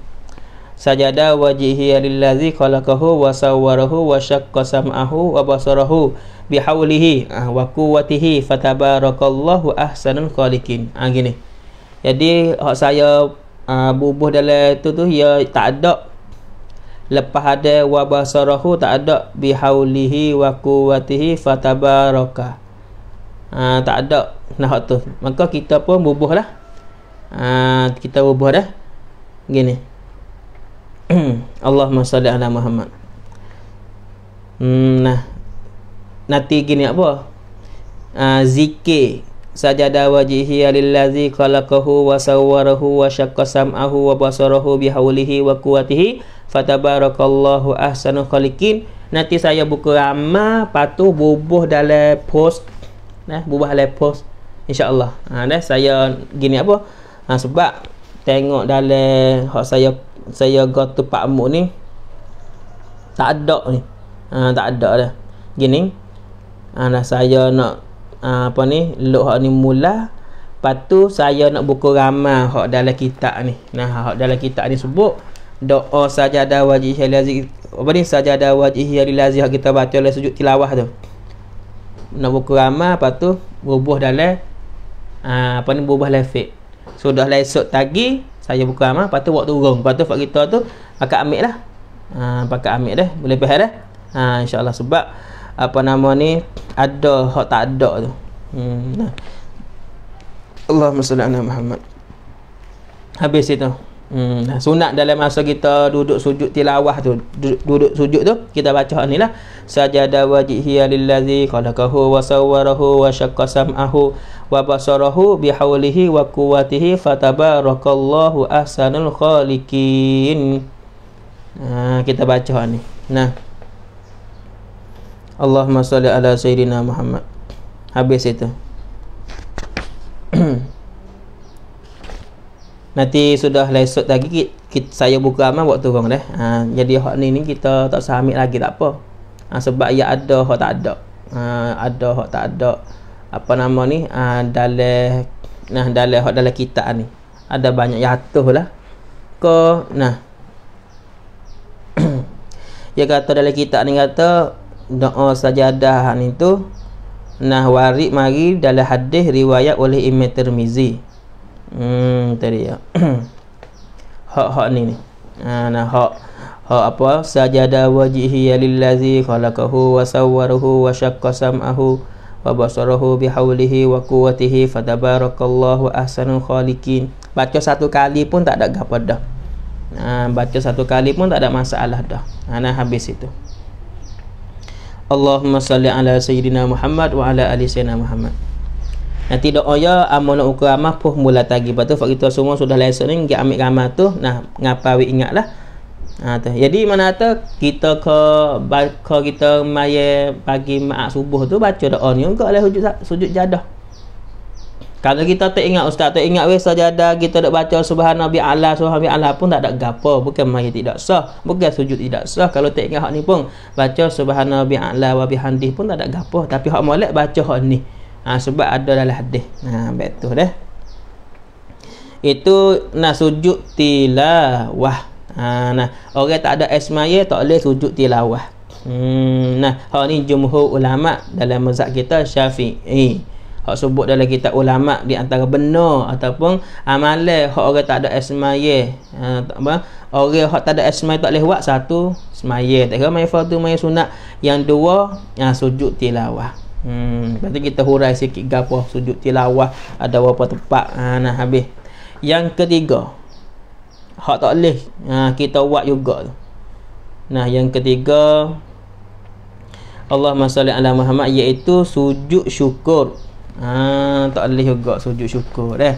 sajada wajihi alillazi khalaqahu wa sawwarahu wa syaqqa sam'ahu wa basarahu bihaulihi ah, wa quwwatihi fatabarakallahu ahsanul khaliqin ah gini jadi hak saya uh, bubuh dalam itu tu ya tak ada lepas ada wa basarahu tak ada bihaulihi wa quwwatihi fatabaraka ah uh, tak ada nah tu maka kita pun bubuhlah ah uh, kita bubuh dah gini Allahumma salli ala Muhammad hmm, nah nanti gini apa uh, zikir sajadah wajihi alillazi khalaqahu wa sawwarahu wa syaqqa sam'ahu wa basarahu bihawlihi wa kuwatihi fatabarakallahu ahsanu khaliqin nanti saya buka rama patuh bubuh dalam post nah bubuh dalam post insyaallah ha, nah saya gini apa ha, sebab tengok dalam hak saya saya gotu pak Mu ni tak ada ni ha, tak ada dah gini ha, saya nak ha, apa ni lok hak ni mula patu saya nak buku ramal hak dalam kitab ni nah hak dalam kitab ni sebut doa saja ada wajib lazih apa ni sajadah wajih lazih hak kita baca oleh sujud tilawah tu nak buku ramal patu rubuh dalam ha, apa ni rubuh lafiq sudah so, lesok lah tagih saya bukan mah patu waktu urung patu fak kita tu akak ambil lah ha pakak ambil dah boleh pahal dah ha insyaallah sebab apa nama ni ada hak tak ada tu hmm nah Allahumma salli ala Muhammad habis itu Hmm, sunat dalam masa kita duduk sujud tilawah tu duduk, duduk sujud tu kita baca ni lah sajada wajihi lillazi khalaqahu wa sawwarahu wa syaqqa sam'ahu wa basarahu bihaulihi wa quwwatihi fatabarakallahu ahsanul khaliqin ha, kita baca ni nah Allahumma salli ala sayyidina Muhammad habis itu nanti sudah lesot lagi kita, kita, saya buka amal waktu orang dah ha, jadi hak ni ni kita tak usah ambil lagi tak apa ha, sebab ia ya ada hak tak ada ha, ada hak tak ada apa nama ni ha, dalam nah dalam hak dalam kita ni ada banyak jatuh ya lah Ko nah Ya kata dalam kita ni kata doa sajadah ni tu nah warik mari dalam hadis riwayat oleh Imam Tirmizi Hmm, tadi ya. Hak-hak ni ni. Ha, nah hak hak apa? Sajada wajihi lillazi khalaqahu wa sawwarahu wa syaqqa sam'ahu wa basarahu bihaulihi wa quwwatihi fatabarakallahu ahsanul khaliqin. Baca satu kali pun tak ada gapo dah. Ha, baca satu kali pun tak ada masalah dah. Ha, nah habis itu. Allahumma salli ala sayyidina Muhammad wa ala ali sayyidina Muhammad. Nah tidak oya amo ah, uku amah puh mula tadi patu fak kita semua sudah lesson ni gi ambil gambar tu nah ngapa we ingatlah. Ha ah, tu. Jadi mana tu kita ke ke kita maye pagi maak subuh tu baca doa ni juga oleh sujud sujud jadah. Kalau kita tak ingat ustaz tak ingat we sajadah kita dak baca subhana bi ala subhana bi ala pun tak ada gapo bukan maye tidak sah bukan sujud tidak sah kalau tak ingat hak ni pun baca subhana bi ala wa bi pun tak ada gapo tapi hak molek baca hak ni ha, sebab ada dalam hadis ha betul dah itu nak sujud tilawah ha, nah orang tak ada asmaya tak boleh sujud tilawah Hmm, nah, hal ni jumhur ulama dalam mazhab kita Syafi'i. Hak sebut dalam kitab ulama di antara benar ataupun amalan hak orang tak ada asmaya. Ha, tak apa. Orang hak tak ada asmaya tak boleh buat satu, semaya. Tak kira main fardu, main sunat. Yang dua, yang ha, sujud tilawah. Hmm, lepas tu kita hurai sikit gapo sujud tilawah ada berapa tempat. Ha nah habis. Yang ketiga. Hak tak leh. Ha kita buat juga tu. Nah, yang ketiga Allah masya Allah Muhammad iaitu sujud syukur. Ha tak leh juga sujud syukur eh.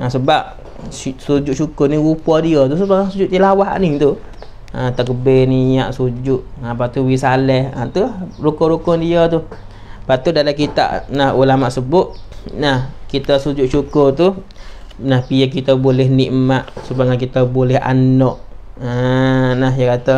Ha, sebab sujud syukur ni rupa dia tu sebab sujud tilawah ni tu ha, takbir niat sujud ha, lepas tu wisalah ha, tu lah, rukun-rukun dia tu lepas tu dalam kita nah ulama sebut nah kita sujud syukur tu nah pia kita boleh nikmat supaya kita boleh anak ha, nah dia kata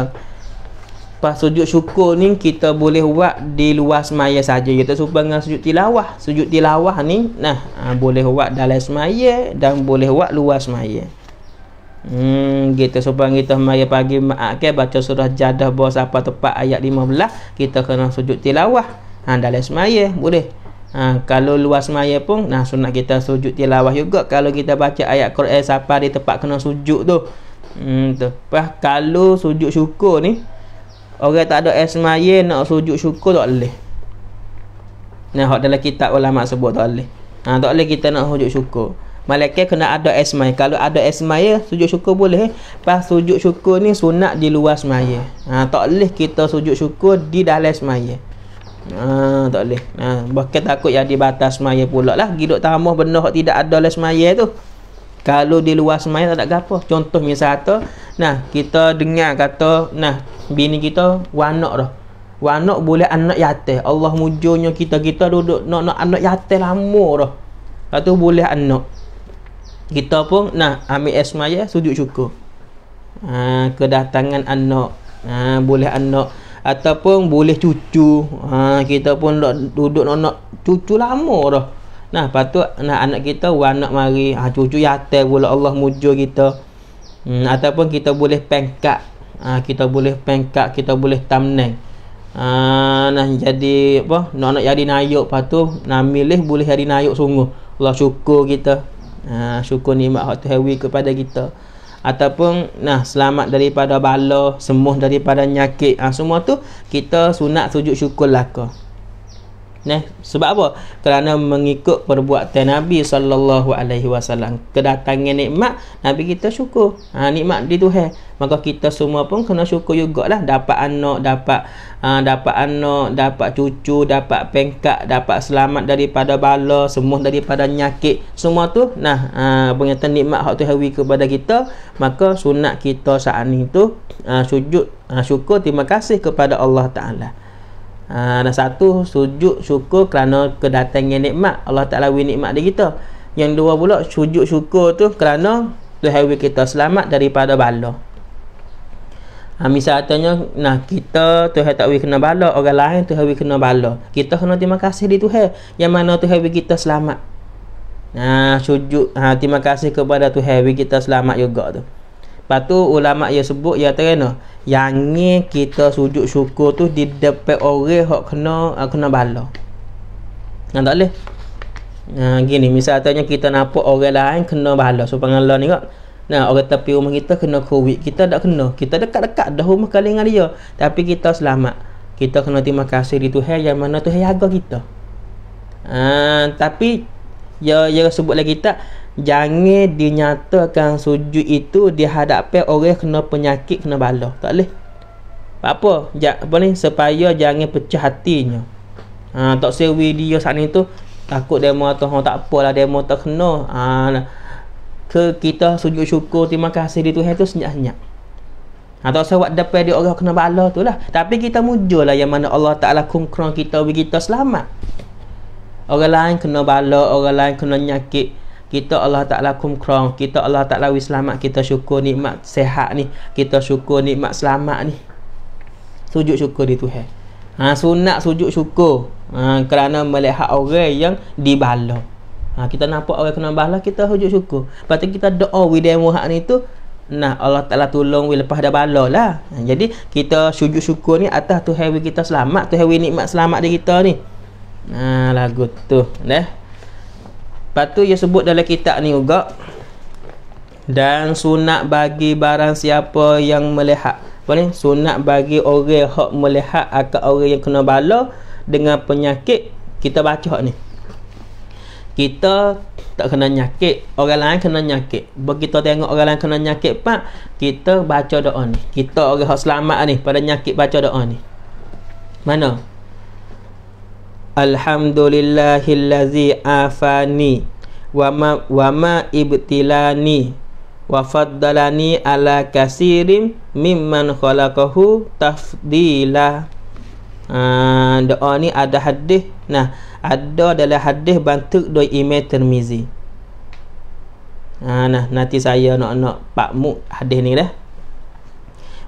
pas sujud syukur ni kita boleh buat di luar semaya saja kita supaya dengan sujud tilawah sujud tilawah ni nah ha, boleh buat dalam semaya dan boleh buat luar semaya Hmm kita supaya kita mai pagi maak ah, okay, baca surah jadah bos apa tepat ayat 15 kita kena sujud tilawah. Ha dalam semaya boleh. Ha, kalau luas maya pun nah sunat kita sujud tilawah juga kalau kita baca ayat Quran siapa di tempat kena sujud tu. Hmm tu. Pas kalau sujud syukur ni orang tak ada esmaya nak sujud syukur tak boleh. Nah hak dalam kitab ulama sebut tak boleh. Ha, tak boleh kita nak sujud syukur. Malaikat kena ada esmai. Kalau ada esmai, ya, sujud syukur boleh. Eh. Pas sujud syukur ni sunat di luar esmai. Ya. Ha, tak boleh kita sujud syukur di dalam esmai. Ya. Ha, tak boleh. Ha, Bukan takut yang di batas esmai pula lah. Giduk tamah benar tidak ada dalam esmai tu. Kalau di luar esmai tak ada apa. Contoh misalnya, nah kita dengar kata, nah bini kita wanak dah. Wanak boleh anak yatih. Allah mujurnya kita-kita duduk nak-nak anak yatih lama dah. Lepas tu boleh anak kita pun nah ambil esmaya sujud syukur ha, kedatangan anak ha, boleh anak ataupun boleh cucu ha, kita pun duduk, duduk nak nak cucu lama dah nah patu, nak anak kita anak mari ha, cucu yatim pula Allah mujur kita hmm, ataupun kita boleh pengkak ha, kita boleh pengkak kita boleh tamnen ha, nah jadi apa nak nak jadi nayuk patut nah milih boleh jadi nayuk sungguh Allah syukur kita ha, syukur nikmat Allah Tuhan kepada kita ataupun nah selamat daripada bala sembuh daripada penyakit ha, ah, semua tu kita sunat sujud syukur lah ke Nah, sebab apa? Kerana mengikut perbuatan Nabi sallallahu alaihi wasallam, kedatangan nikmat Nabi kita syukur. Ha nikmat di Tuhan. Maka kita semua pun kena syukur juga lah. dapat anak, dapat uh, dapat anak, dapat cucu, dapat pengkak, dapat selamat daripada bala, semua daripada nyakit. Semua tu nah uh, a nikmat hak Tuhan kepada kita, maka sunat kita saat ni tu uh, sujud uh, syukur terima kasih kepada Allah Taala. Ha, satu sujud syukur kerana kedatangan nikmat Allah Taala bagi nikmat di kita. Yang dua pula sujud syukur tu kerana Tuhan kita selamat daripada bala. Ha, misalnya nah kita Tuhan tak bagi kena bala, orang lain Tuhan kena bala. Kita kena terima kasih di Tuhan yang mana Tuhan kita selamat. Nah sujud ha, ah, terima kasih kepada Tuhan kita selamat juga tu. Lepas tu ulama ia sebut ya terkena yang ni kita sujud syukur tu di depan orang hok kena uh, kena bala. Nah, tak boleh. Nah, gini misalnya kita nampak orang lain kena bala. supaya Allah ni kok. Nah, orang tepi rumah kita kena covid, kita tak kena. Kita dekat-dekat dah rumah kali dengan dia, tapi kita selamat. Kita kena terima kasih di Tuhan yang mana Tuhan jaga kita. Ah, uh, tapi ya ya sebut lagi tak jangan dinyatakan sujud itu dihadapi oleh kena penyakit kena bala tak boleh apa ja, apa ni supaya jangan pecah hatinya ha, tak sewi dia saat ni tu takut demo atau oh, tak apalah demo tak kena ha, ke kita sujud syukur terima kasih di Tuhan tu senyap-senyap atau ha, saya buat depan dia orang kena bala tu lah tapi kita mujulah yang mana Allah Ta'ala kumkron kita bagi kita selamat orang lain kena bala orang lain kena nyakit kita Allah Ta'ala kumkrong kita Allah Ta'ala wis selamat kita syukur nikmat sehat ni kita syukur nikmat selamat ni sujud syukur di Tuhan ha, sunat sujud syukur ha, kerana melihat orang yang dibala ha, kita nampak orang kena bala kita sujud syukur lepas kita doa widai muhak ni tu nah Allah Ta'ala tolong we lepas dah bala lah ha, jadi kita sujud syukur ni atas Tuhan kita selamat Tuhan nikmat selamat di kita ni Nah, ha, lagu tu, deh. Lepas ia sebut dalam kitab ni juga Dan sunat bagi barang siapa yang melihat Apa ni? Sunat bagi orang yang melihat Akal orang yang kena bala Dengan penyakit Kita baca hak ni Kita tak kena nyakit Orang lain kena nyakit Begitu tengok orang lain kena nyakit pak Kita baca doa ni Kita orang yang selamat ni Pada nyakit baca doa ni Mana? Alhamdulillahillazi afani wa ma wa ma ibtilani wa faddalani ala kasirim mimman khalaqahu tafdila. Ah doa ni ada hadis. Nah, ada dalam hadis bantuk doi Imam Tirmizi. Ah nah nanti saya nak nak pak mu hadis ni dah.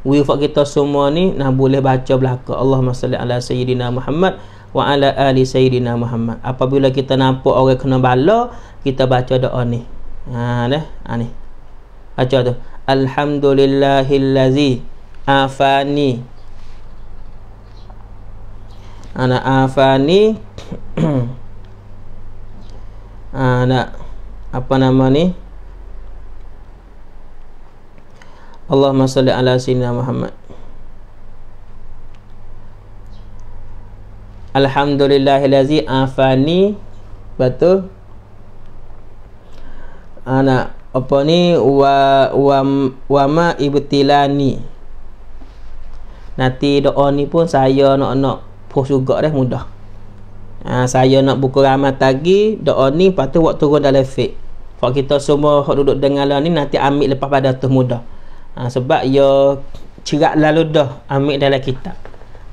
Wifak kita semua ni nah boleh baca belaka Allahumma salli ala sayyidina Muhammad wa ala ali sayidina Muhammad. Apabila kita nampak orang kena bala, kita baca doa ni. Ha leh, ha ni. Baca tu. Alhamdulillahillazi afani. Ana afani. Ana apa nama ni? Allahumma salli ala sayyidina Muhammad. Alhamdulillahilazi afani betul anak apa ni wa wa wa ma ibtilani nanti doa ni pun saya nak nak puas juga dah mudah ha, saya nak buku ramai tadi doa ni lepas tu waktu turun dalam fit kalau kita semua hok duduk dengar lah ni nanti ambil lepas pada tu mudah ha, sebab ya cerak lalu dah ambil dalam kitab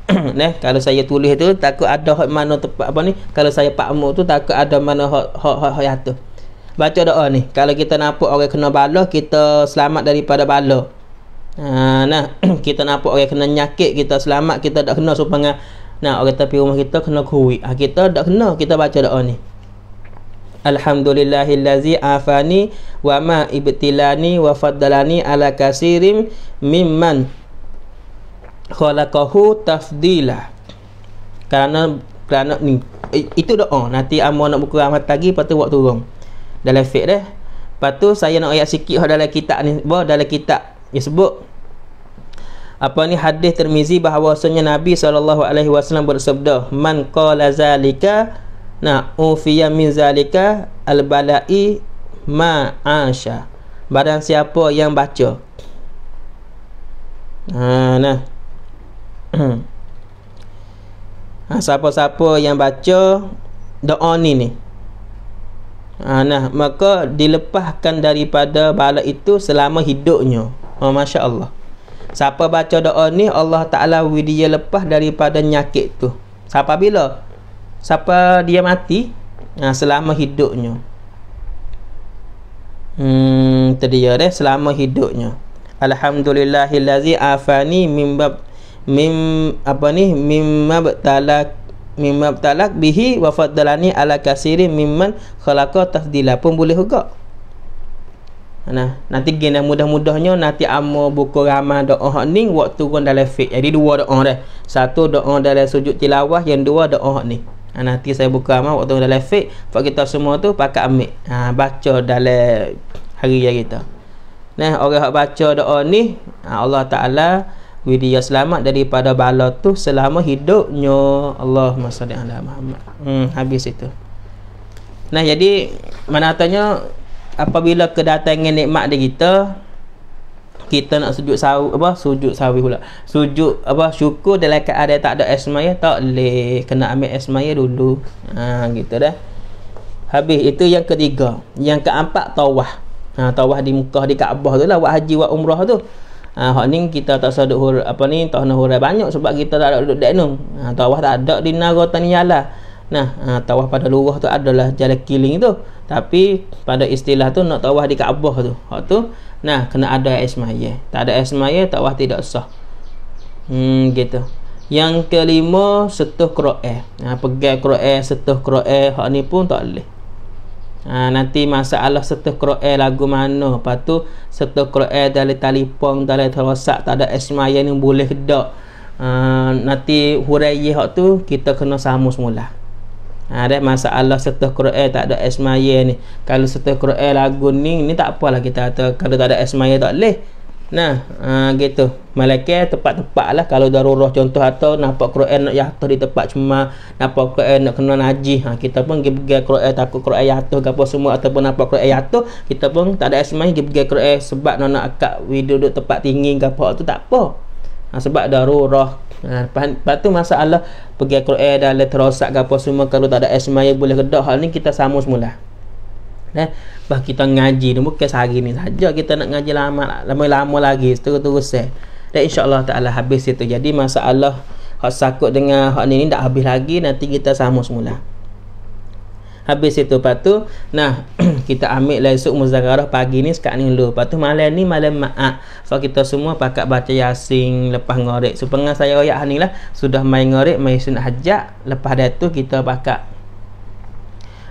Nah, kalau saya tulis tu takut ada hak mana tempat apa ni kalau saya pak mu tu takut ada mana hak hak hak ha, tu baca doa ni kalau kita nampak orang kena bala kita selamat daripada bala ha, nah kita nampak orang kena nyakit kita selamat kita tak kena supaya nah orang tapi rumah kita kena covid ha, kita tak kena kita baca doa ni Alhamdulillahillazi afani wama ma ibtilani wa faddalani ala kasirim mimman khalaqahu tafdila kerana kerana ni itu doa nanti amo nak buku amat lagi patu tu waktu turun dalam fiq dah patu saya nak ayat sikit dalam kitab ni bah dalam kitab yang sebut apa ni hadis Tirmizi bahawasanya Nabi SAW bersabda man qala zalika na ufiya min zalika al bala'i ma asha barang siapa yang baca ha nah ha, siapa-siapa yang baca doa ni ni ha, nah maka dilepaskan daripada bala itu selama hidupnya ha, masya Allah siapa baca doa ni Allah Taala dia lepas daripada nyakit tu siapa bila siapa dia mati ha, selama hidupnya hmm tadi ya deh selama hidupnya Alhamdulillahillazi afani mimbab mim apa ni mimma talak mimma talak bihi wa faddalani ala kasiri mimman khalaqa tafdila pun boleh juga nah nanti gini mudah-mudahnya nanti amo buku ramah doa ni waktu turun dalam fiqh jadi dua doa dah satu doa dalam sujud tilawah yang dua doa ni Ha, nanti saya buka amal waktu dalam fit. Sebab kita semua tu pakai ambil ha, Baca dalam hari yang kita Nah, orang yang baca doa ni Allah Ta'ala widya selamat daripada bala tu selama hidupnya Allah salli Allah Muhammad hmm, habis itu nah jadi mana katanya apabila kedatangan nikmat di kita kita nak sujud sawi apa sujud sawi pula sujud apa syukur dalam ada tak ada asmaya tak boleh kena ambil asmaya dulu ha gitu dah habis itu yang ketiga yang keempat tawah ha tawah di muka di Kaabah tu lah buat haji buat umrah tu Ha, hak ni kita tak sadu hur apa ni tak nak hurai banyak sebab kita tak ada duduk denung. Ha ah, tawah tak ada di negara Taniyala. Nah, ha, ah, tawah pada lurah tu adalah jalan keliling tu. Tapi pada istilah tu nak tawah di Kaabah tu. Hak tu nah kena ada ismaiyah. Tak ada ismaiyah tawah tidak sah. Hmm gitu. Yang kelima setuh Quran. Ha pegang Quran setuh Quran hak ni pun tak boleh ha, nanti masalah serta Quran lagu mana lepas tu serta Quran dari telefon dari terosak tak ada esmaya ni boleh dok. ha, nanti huraiyah hak tu kita kena sama semula ha, ada masalah serta Quran tak ada esmaya ni kalau serta Quran lagu ni ni tak apalah kita kata kalau tak ada esmaya tak boleh Nah, uh, gitu. Malaikat tempat-tempat lah. Kalau darurah contoh atau nampak Quran nak jatuh di tempat cuma nampak Quran nak kena naji. Ha, ah, kita pun pergi Quran takut Quran jatuh ke apa semua ataupun nampak Quran jatuh. Kita pun tak ada asma pergi pergi Quran sebab nak nak akak duduk tempat tinggi ke apa tu tak apa. Ha, sebab darurah. Ha, lepas, lepas tu masalah pergi Quran dah terosak ke apa semua kalau tak ada asma boleh gedak hal ni kita sama semula. Nah, eh, bah kita ngaji ni bukan sehari ni saja kita nak ngaji lama lama-lama lagi terus-terus eh. Dan insya-Allah taala habis itu. Jadi masa Allah, hak sakut dengan hak ni ni tak habis lagi nanti kita sama semula. Habis itu patu. nah kita ambil esok muzakarah pagi ni sekarang ni dulu. Lepas malam ni malam ma'at. So kita semua pakat baca Yasin lepas ngorek. So saya royak lah sudah main ngorek main sunat hajat lepas dah tu kita pakat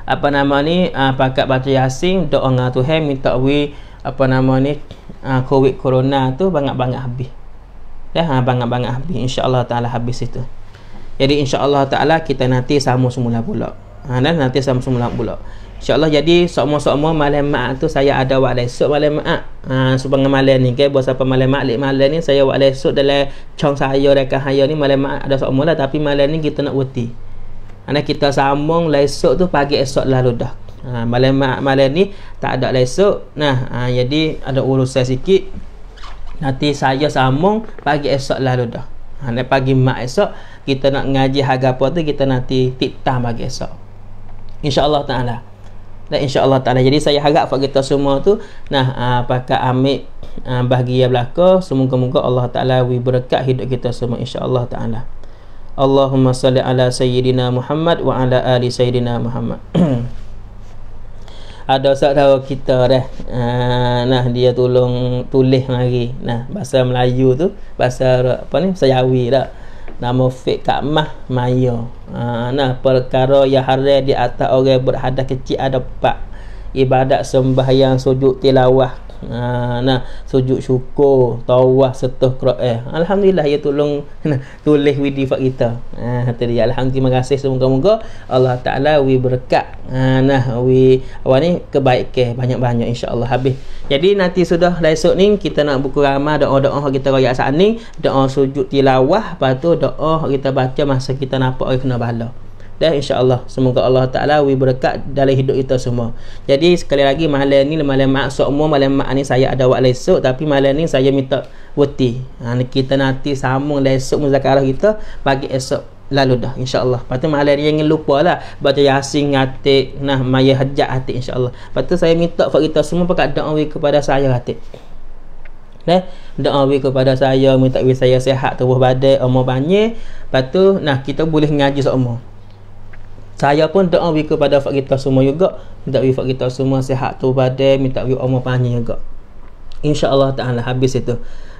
apa nama ni uh, pakat baca yasin orang tu Tuhan minta we apa nama ni uh, covid corona tu banyak-banyak habis ya ha, ah, banyak-banyak habis insyaallah taala habis itu jadi insyaallah taala kita nanti sama semula pula ha, dan nanti sama semula pula InsyaAllah jadi semua-semua malam ma'at tu saya ada waktu esok malam ma'at ha, Subang malam ni ke Buat siapa malam ma'at lik malam ni Saya waktu esok dalam Cong saya rekan saya ni malam ma'at ada semua lah Tapi malam ni kita nak berhenti Anak kita sambung lesok tu pagi esok lalu dah. Ha, malam malam ni tak ada lesok. Nah, ha, jadi ada urusan sikit. Nanti saya sambung pagi esok lalu dah. Ha, dan pagi mak esok kita nak ngaji hagapo tu kita nanti tipta pagi esok. Insya-Allah taala. Dan insya-Allah taala. Jadi saya harap fak kita semua tu nah ha, pakai amik ha, bahagia belaka semoga-moga Allah taala wi berkat hidup kita semua insya-Allah taala. Allahumma salli ala sayyidina Muhammad wa ala ali sayyidina Muhammad. ada usah tahu kita dah. Uh, nah dia tolong tulis lagi. Nah bahasa Melayu tu bahasa apa ni? Sayawi dah. Nama Fik Kak Mah Maya. Uh, nah perkara yang haram di atas orang berhadah kecil ada empat. Ibadat sembahyang sujud tilawah ha, nah sujud syukur tawaf setuh Quran eh. alhamdulillah ya tolong nah, tulis widi fak kita ha tadi alhamdulillah terima kasih semoga-moga Allah taala wi berkat ha, nah wi apa ni kebaikan banyak-banyak insyaallah habis jadi nanti sudah lah esok ni kita nak buku ramah doa-doa kita royak saat ni doa sujud tilawah lepas tu doa kita baca masa kita nampak kena bala dan Allah. semoga Allah Taala wi berkat dalam hidup kita semua. Jadi sekali lagi malam ni malam maksud umum malam mak ni saya ada waktu esok tapi malam ni saya minta wuti. Ha, kita nanti sambung esok muzakarah kita pagi esok lalu dah insya Allah. Pastu malam ni jangan lah, baca Yasin ngatik nah maya hajat hati Allah. Pastu saya minta fak kita semua pakat doa wi kepada saya hati. Nah, doa wi kepada saya minta wi saya sihat tubuh badan umur banyak. Pastu nah kita boleh ngaji seumur. So saya pun doa wi kepada fak kita semua juga minta wi fak kita semua sihat tu badan minta wi umur panjang juga Insya insyaallah taala habis itu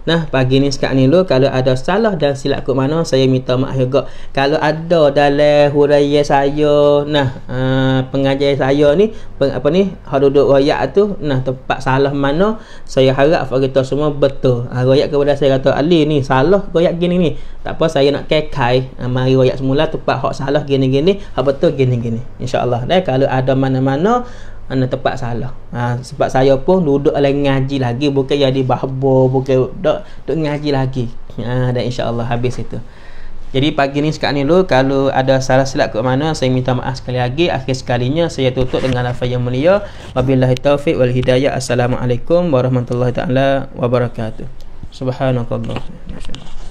Nah, pagi ni sekarang ni lo kalau ada salah dan silap kat mana saya minta maaf juga. Kalau ada dalam huraian saya nah uh, ah, pengajar saya ni peng, apa ni hak duduk royak tu nah tempat salah mana saya harap bagi kita semua betul. Ha, royak kepada saya kata Ali ni salah royak gini ni. Tak apa saya nak kekai ha, mari royak semula tempat hak salah gini-gini, hak betul gini-gini. Insya-Allah. Dan kalau ada mana-mana anda tepat salah ha, sebab saya pun duduk lagi ngaji lagi bukan jadi bahbo bukan duduk, duduk ngaji lagi ha, dan Allah habis itu jadi pagi ni sekarang ni dulu kalau ada salah silap ke mana saya minta maaf sekali lagi akhir sekalinya saya tutup dengan lafaz yang mulia wabillahi taufik wal hidayah assalamualaikum warahmatullahi taala wabarakatuh subhanallah